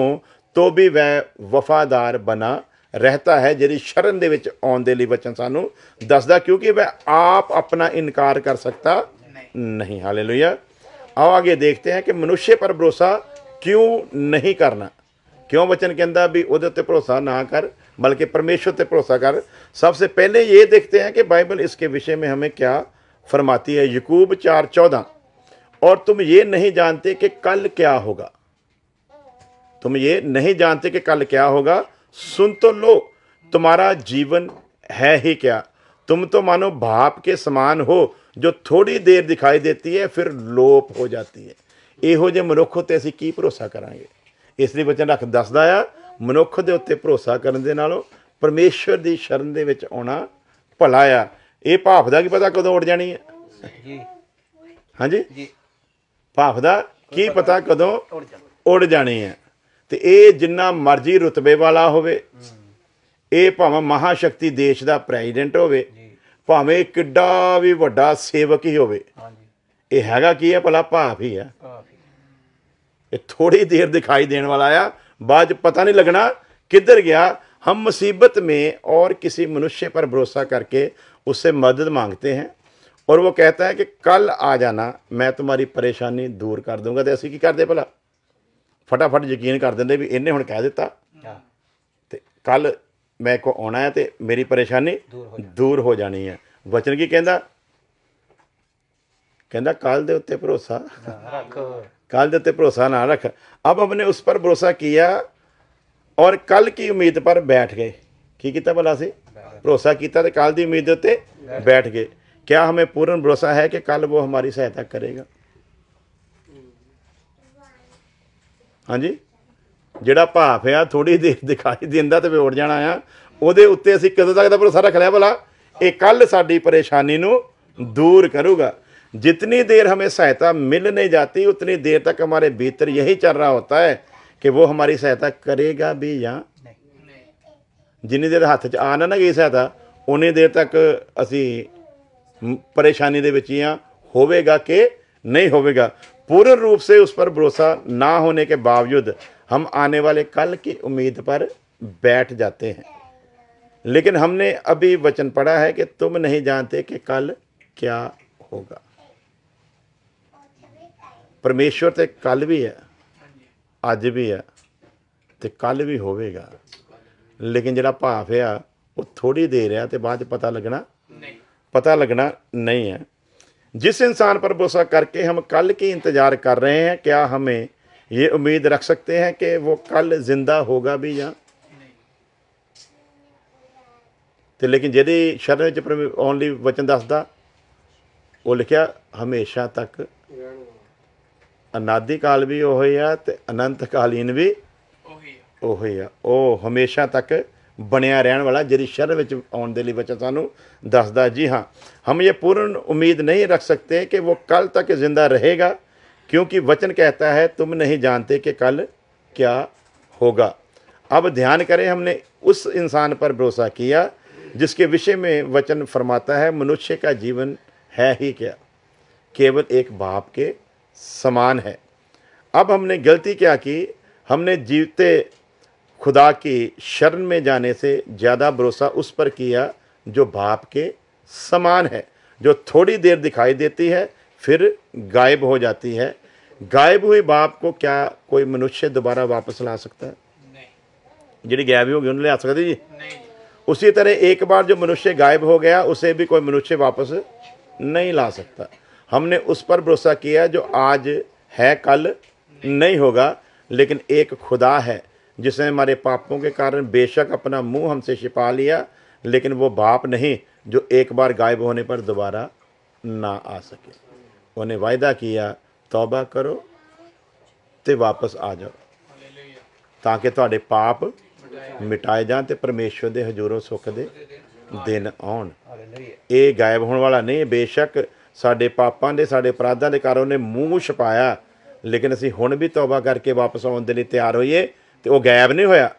ਤੋ ਵੀ ਵੈ ਵਫਾਦਾਰ ਬਣਾ ਰਹਤਾ ਹੈ ਜਿਹੜੀ ਸ਼ਰਨ ਦੇ ਵਿੱਚ ਆਉਣ ਦੇ ਲਈ ਬਚਨ ਸਾਨੂੰ ਦੱਸਦਾ ਕਿਉਂਕਿ ਵੈ ਆਪ ਆਪਣਾ ਇਨਕਾਰ ਕਰ ਸਕਤਾ ਨਹੀਂ ਹਾਲੇਲੂਇਆ ਆਓ ਅੱਗੇ ਦੇਖਦੇ ਹਾਂ ਕਿ ਮਨੁੱਸ਼ੇ ਪਰ ਭਰੋਸਾ ਕਿਉਂ ਨਹੀਂ ਕਰਨਾ ਕਿਉਂ ਬਚਨ ਕਹਿੰਦਾ ਵੀ ਉਹਦੇ ਤੇ ਭਰੋਸਾ ਨਾ ਕਰ ਬਲਕਿ ਪਰਮੇਸ਼ਰ ਤੇ ਭਰੋਸਾ ਕਰ ਸਭ पहले ਪਹਿਲੇ ਇਹ हैं ਹਾਂ ਕਿ ਬਾਈਬਲ ਇਸਕੇ ਵਿਸ਼ੇ ਮੇ ਹਮੇ ਕਿਆ ਫਰਮਾਤੀ ਹੈ चार 4:14 और तुम ये नहीं जानते कि कल क्या होगा तुम ये नहीं जानते कि कल क्या होगा सुन तो लो तुम्हारा जीवन है ही क्या तुम तो मानो भाप के समान हो ਜੋ ਥੋੜੀ ਦੇਰ ਦਿਖਾਈ ਦਿੱਤੀ ਹੈ ਫਿਰ ਲੋਪ ਹੋ ਜਾਂਦੀ ਹੈ ਇਹੋ ਜੇ ਮਨੁੱਖ ਉਤੇ ਅਸੀਂ ਕੀ ਭਰੋਸਾ ਕਰਾਂਗੇ ਇਸ ਲਈ ਵਚਨ ਰੱਖ ਦੱਸਦਾ ਆ ਮਨੁੱਖ ਦੇ ਉੱਤੇ ਭਰੋਸਾ ਕਰਨ ਦੇ ਨਾਲੋਂ ਪਰਮੇਸ਼ਰ ਦੀ ਸ਼ਰਨ ਦੇ ਵਿੱਚ ਆਉਣਾ ਭਲਾ ਆ ਇਹ ਭਾਫ ਦਾ ਕੀ ਪਤਾ ਕਦੋਂ ਉੱਡ ਜਾਣੀ ਹੈ ਜੀ ਹਾਂਜੀ ਜੀ ਭਾਫਦਾ ਕੀ ਪਤਾ ਕਦੋਂ ਉੜ ਜਾਣੀ ਹੈ ਤੇ ਇਹ ਜਿੰਨਾ ਮਰਜ਼ੀ ਰੁਤਬੇ ਵਾਲਾ ਹੋਵੇ ਇਹ ਭਾਵੇਂ ਮਹਾਸ਼ਕਤੀ ਦੇਸ਼ ਦਾ ਪ੍ਰੈਜ਼ੀਡੈਂਟ ਹੋਵੇ ਭਾਵੇਂ ਕਿੱਡਾ ਵੀ ਵੱਡਾ ਸੇਵਕ ਹੀ ਹੋਵੇ ਇਹ ਹੈਗਾ ਕੀ ਹੈ ਭਲਾ ਭਾਫ ਹੀ ਹੈ ਇਹ ਥੋੜੀ ਦੇਰ ਦਿਖਾਈ ਦੇਣ ਵਾਲਾ ਆ ਬਾਅਦ ਪਤਾ ਨਹੀਂ ਲੱਗਣਾ ਕਿੱਧਰ ਗਿਆ ਹਮ ਮੁਸੀਬਤ ਮੇਂ ਔਰ ਕਿਸੇ ਮਨੁਸ਼ੇ ਪਰ ਭਰੋਸਾ ਕਰਕੇ ਉਸੇ ਮਦਦ ਮੰਗਤੇ ਹੈ ਔਰ ਉਹ ਕਹਤਾ ਹੈ ਕਿ ਕੱਲ ਆ ਜਾਣਾ ਮੈਂ ਤੁਹਾਡੀ ਪਰੇਸ਼ਾਨੀ ਦੂਰ ਕਰ ਦੂੰਗਾ ਤੇ ਅਸੀਂ ਕੀ ਕਰਦੇ ਭਲਾ ਫਟਾਫਟ ਯਕੀਨ ਕਰ ਦਿੰਦੇ ਵੀ ਇਹਨੇ ਹੁਣ ਕਹਿ ਦਿੱਤਾ ਤੇ ਕੱਲ ਮੈਂ ਕੋ ਆਉਣਾ ਹੈ ਤੇ ਮੇਰੀ ਪਰੇਸ਼ਾਨੀ ਦੂਰ ਹੋ ਜਾਣੀ ਹੈ ਵਚਨ ਕੀ ਕਹਿੰਦਾ ਕਹਿੰਦਾ ਕੱਲ ਦੇ ਉੱਤੇ ਭਰੋਸਾ ਰੱਖ ਕੱਲ ਦੇ ਉੱਤੇ ਭਰੋਸਾ ਨਾ ਰੱਖ ਅਬ ਆਪਣੇ ਉਸ ਪਰ ਭਰੋਸਾ ਕੀਆ ਔਰ ਕੱਲ ਕੀ ਉਮੀਦ ਪਰ ਬੈਠ ਗਏ ਕੀ ਕੀਤਾ ਭਲਾ ਸੀ ਭਰੋਸਾ ਕੀਤਾ ਤੇ ਕੱਲ ਦੀ ਉਮੀਦ ਉੱਤੇ ਬੈਠ ਗਏ क्या हमें पूर्ण भरोसा है कि कल वो हमारी सहायता करेगा ਹਾਂਜੀ ਜਿਹੜਾ ਭਾਫ ਆ ਥੋੜੀ ਦੇਰ ਦਿਖਾਈ ਦਿੰਦਾ ਤੇ ਵਿਉੜ ਜਾਣਾ ਆ ਉਹਦੇ ਉੱਤੇ ਅਸੀਂ ਕਦੋਂ ਤੱਕ ਦਾ ਭਰੋਸਾ ਰੱਖ ਲਿਆ ਭਲਾ ਇਹ ਕੱਲ ਸਾਡੀ ਪਰੇਸ਼ਾਨੀ ਨੂੰ दूर करूंगा जितनी देर हमें सहायता मिल नहीं जाती उतनी देर तक हमारे भीतर यही चल रहा होता है कि वो हमारी सहायता करेगा भी या जिन्नी देर हाथ च आ ना गई सहायता उन्नी देर तक ਅਸੀਂ ਪਰੇਸ਼ਾਨੀ ਦੇ ਵਿੱਚ ਹੀ ਆ ਹੋਵੇਗਾ ਕਿ ਨਹੀਂ ਹੋਵੇਗਾ ਪੂਰਨ ਰੂਪ ਸੇ ਉਸ ਪਰ ਭਰੋਸਾ ਨਾ ਹੋਣੇ ਕੇ ਬਾਵਜੂਦ ਹਮ ਆਨੇ ਵਾਲੇ ਕੱਲ ਕੀ ਉਮੀਦ ਪਰ ਬੈਠ ਜਾਂਦੇ ਹਾਂ ਲੇਕਿਨ ਹਮਨੇ ਅਭੀ ਵਚਨ ਪੜਾ ਹੈ ਕਿ ਤੁਮ ਨਹੀਂ ਜਾਣਤੇ ਕਿ ਕੱਲ ਕੀ ਹੋਗਾ ਪਰਮੇਸ਼ਵਰ ਤੇ ਕੱਲ ਵੀ ਹੈ ਅੱਜ ਵੀ ਹੈ ਤੇ ਕੱਲ ਵੀ ਹੋਵੇਗਾ ਲੇਕਿਨ ਜਿਹੜਾ ਭਾਫ ਆ ਉਹ ਥੋੜੀ ਦੇਰ ਆ ਤੇ ਬਾਅਦ ਪਤਾ ਲੱਗਣਾ ਨਹੀਂ ਪਤਾ ਲੱਗਣਾ ਨਹੀਂ ਹੈ ਜਿਸ ਇਨਸਾਨ ਪਰ ਭਰੋਸਾ ਕਰਕੇ ਹਮ ਕੱਲ ਕੀ ਇੰਤਜ਼ਾਰ ਕਰ ਰਹੇ ਹਾਂ ਕਿ ਹਮੇ ਇਹ ਉਮੀਦ ਰੱਖ ਸਕਤੇ ਹੈ ਕਿ ਉਹ ਕੱਲ ਜ਼ਿੰਦਾ ਹੋਗਾ ਵੀ ਜਾਂ ਨਹੀਂ ਤੇ ਲੇਕਿਨ ਜਿਹੜੇ ਸ਼ਰਨ ਵਿੱਚ ਓਨਲੀ ਵਚਨ ਦੱਸਦਾ ਉਹ ਲਿਖਿਆ ਹਮੇਸ਼ਾ ਤੱਕ ਅਨਾਦੀ ਕਾਲ ਵੀ ਉਹ ਹੈ ਤੇ ਅਨੰਤ ਕਾਲੀਨ ਵੀ ਉਹ ਹੀ ਆ ਉਹ ਹਮੇਸ਼ਾ ਤੱਕ बनया रहने वाला जी ਸ਼ਰ आने ਆਉਣ ਦੇ ਲਈ ਬੱਚਾ ਸਾਨੂੰ ਦੱਸਦਾ ਜੀ ਹਾਂ ਹਮ ਇਹ ਪੂਰਨ ਉਮੀਦ ਨਹੀਂ ਰੱਖ ਸਕਤੇ ਕਿ ਉਹ ਕੱਲ ਤੱਕ ਜ਼ਿੰਦਾ क्योंकि वचन कहता है तुम नहीं जानते कि कल क्या होगा अब ध्यान करें हमने उस इंसान पर भरोसा किया जिसके विषय में वचन फरमाता है मनुष्य का जीवन है ही क्या केवल एक बाप के समान है अब हमने गलती क्या की हमने जीवते खुदा की शरण में जाने से ज़्यादा भरोसा उस पर किया जो बाप के समान है जो थोड़ी देर दिखाई देती है फिर गायब हो जाती है गायब हुई बाप को क्या कोई मनुष्य दोबारा वापस ला सकता है नहीं जी गायब होगी उन्हें ला सकते जी नहीं उसी तरह एक बार जो मनुष्य गायब हो गया उसे भी कोई मनुष्य वापस नहीं ला सकता हमने उस पर भरोसा किया जो आज है कल नहीं होगा लेकिन एक खुदा है जिसने हमारे पापों के कारण बेशक अपना मुंह हमसे छिपा लिया लेकिन वो बाप नहीं जो एक बार गायब होने पर दोबारा ना आ सके उन्हें वायदा किया तौबा करो ਤੇ ਵਾਪਸ ਆ ਜਾਓ ਤਾਂ ਕਿ ਤੁਹਾਡੇ ਪਾਪ ਮਿਟਾਏ ਜਾਣ ਤੇ ਪਰਮੇਸ਼ਵਰ ਦੇ ਹਜ਼ੂਰੋਂ ਸੁੱਖ ਦੇ ਦਿਨ ਆਉਣ ਇਹ ਗਾਇਬ ਹੋਣ ਵਾਲਾ ਨਹੀਂ ਬੇਸ਼ੱਕ ਸਾਡੇ ਪਾਪਾਂ ਦੇ ਸਾਡੇ ਅਪਰਾਧਾਂ ਦੇ ਕਾਰਨ ਨੇ ਮੂੰਹ ਛਪਾਇਆ ਲੇਕਿਨ ਅਸੀਂ ਹੁਣ ਵੀ ਤੌਬਾ ਕਰਕੇ ਵਾਪਸ ਆਉਣ ਦੇ ਲਈ ਤਿਆਰ ਹੋਈਏ ਤੇ ਉਹ ਗਾਇਬ ਨਹੀਂ ਹੋਇਆ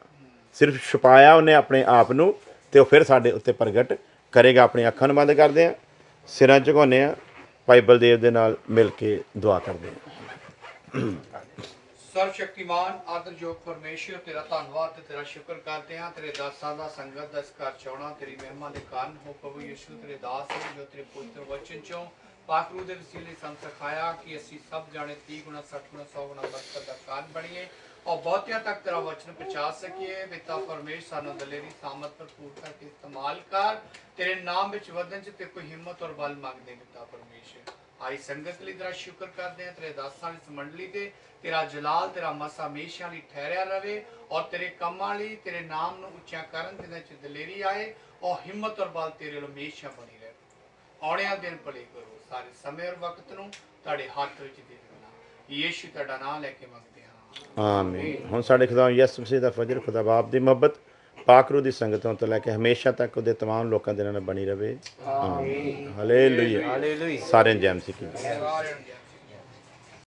ਸਿਰਫ ਛੁਪਾਇਆ ਉਹਨੇ ਆਪਣੇ ਆਪ ਨੂੰ ਤੇ ਉਹ ਫਿਰ ਸਾਡੇ ਉੱਤੇ ਪ੍ਰਗਟ ਕਰੇਗਾ ਆਪਣੀ ਅੱਖਾਂ ਨੂੰ ਬੰਦ ਕਰਦੇ ਆ ਸਿਰਾਂ ਝੁਕਾਉਂਦੇ ਆ ਭਾਈ ਬਲਦੇਵ ਦੇ ਨਾਲ ਮਿਲ ਕੇ ਦੁਆ ਕਰਦੇ ਆ ਸਰਵ ਸ਼ਕਤੀਮਾਨ ਆਦਰਯੋਗ ਪਰਮੇਸ਼ਰ ਤੇਰਾ ਧੰਨਵਾਦ ਤੇ ਤੇਰਾ ਸ਼ੁਕਰ ਕਰਦੇ ਆ ਤੇਰੇ ਦਾਸਾਂ ਦਾ ਸੰਗਤ ਦਾ ਸਕਾਰ ਚਾਉਣਾ ਤੇਰੀ ਮਹਿਮਾ ਦੇ ਕਾਰਨ ਹੋ ਪਵੇ ਯਿਸੂ ਤੇਰੇ ਦਾਸ ਜੋ ਤੇਰੇ ਪੁੱਤਰ ਵਚਨ ਚੋਂ ਪਾਕਰੂ ਦੇ ਵਸੀਲੇ ਸੰਸਖਾਇਆ ਕਿ ਅਸੀਂ ਸਭ ਜਾਣੇ 30 ਗੁਣਾ 60 ਗੁਣਾ 100 ਗੁਣਾ ਬਰਕਤ ਦਾ ਕਾਰਨ ਬਣੀਏ ਔਰ ਬਹੁਤਿਆਂ ਤੱਕ ਤੇਰਾ ਵਚਨ ਪਹੁੰਚਾ ਸਕੀਏ ਬਿਤਾ ਪਰਮੇਸ਼ਰ ਸਾਨੂੰ ਦਲੇਰੀ ਸਾਮਤ ਭਰਪੂਰ ਕਰਕੇ ਇਸਤੇਮਾਲ ਕਰ ਤੇਰੇ ਨਾਮ ਵਿੱਚ ਵਧਣ ਚ ਤੇ ਕੋਈ ਹਿੰਮਤ ਔਰ ਬਲ ਮੰਗਦੇ ਬਿਤਾ ਪਰਮੇਸ਼ਰ ਆਈ ਸੰਗਤ ਲਈ ਤੇਰਾ ਸ਼ੁਕਰ ਕਰਦੇ ਹਾਂ ਤੇਰੇ ਦਾਸਾਂ ਦੀ ਮੰਡਲੀ ਤੇ ਤੇਰਾ ਜਲਾਲ ਤੇਰਾ ਮਸਾ ਹਮੇਸ਼ਾ ਲਈ ਠਹਿਰਿਆ ਰਵੇ ਔਰ ਤੇਰੇ ਕੰਮਾਂ ਲਈ ਤੇਰੇ ਨਾਮ ਨੂੰ ਉੱਚਾ ਕਰਨ ਜਿੰਨਾ ਚ ਦਲੇਰੀ ਆਏ ਔਰ ਹਿੰਮਤ ਔਰ ਬਲ ਤੇਰੇ ਲਈ ਹਮੇਸ਼ਾ ਬਣੀ ਰਹੇ ਆਉਣਿਆ ਦਿਨ ਭਲੇ ਕਰੋ ਸਾਰੇ ਸਮੇਂ ਔਰ ਵਕਤ ਨੂੰ ਤੁਹਾਡੇ ਹੱਥ ਵਿੱਚ ਦੇ ਦੇਣਾ ਯੀਸ਼ੂ ਤੁਹਾਡਾ ਨਾਮ ਲੈ ਕੇ ਮੰਗਦੇ ਆਮੀਨ ਹੁਣ ਸਾਡੇ ਖੁਦਾ ਯਸ ਮਸੀਹ ਦਾ ਫਜ਼ਲ ਖੁਦਾ ਬਾਪ ਦੀ ਮੁਹੱਬਤ ਪਾਕ ਰੂ ਦੀ ਸੰਗਤਾਂ ਤੋਂ ਲੈ ਕੇ ਹਮੇਸ਼ਾ ਤੱਕ ਉਹਦੇ तमाम ਲੋਕਾਂ ਦੇ ਨਾਲ ਬਣੀ ਰਵੇ ਆਮੀਨ ਹਾਲੇਲੂਇਆ ਹਾਲੇਲੂਇਆ ਸਾਰੇ ਜੈਮ ਸਿੱਖੀ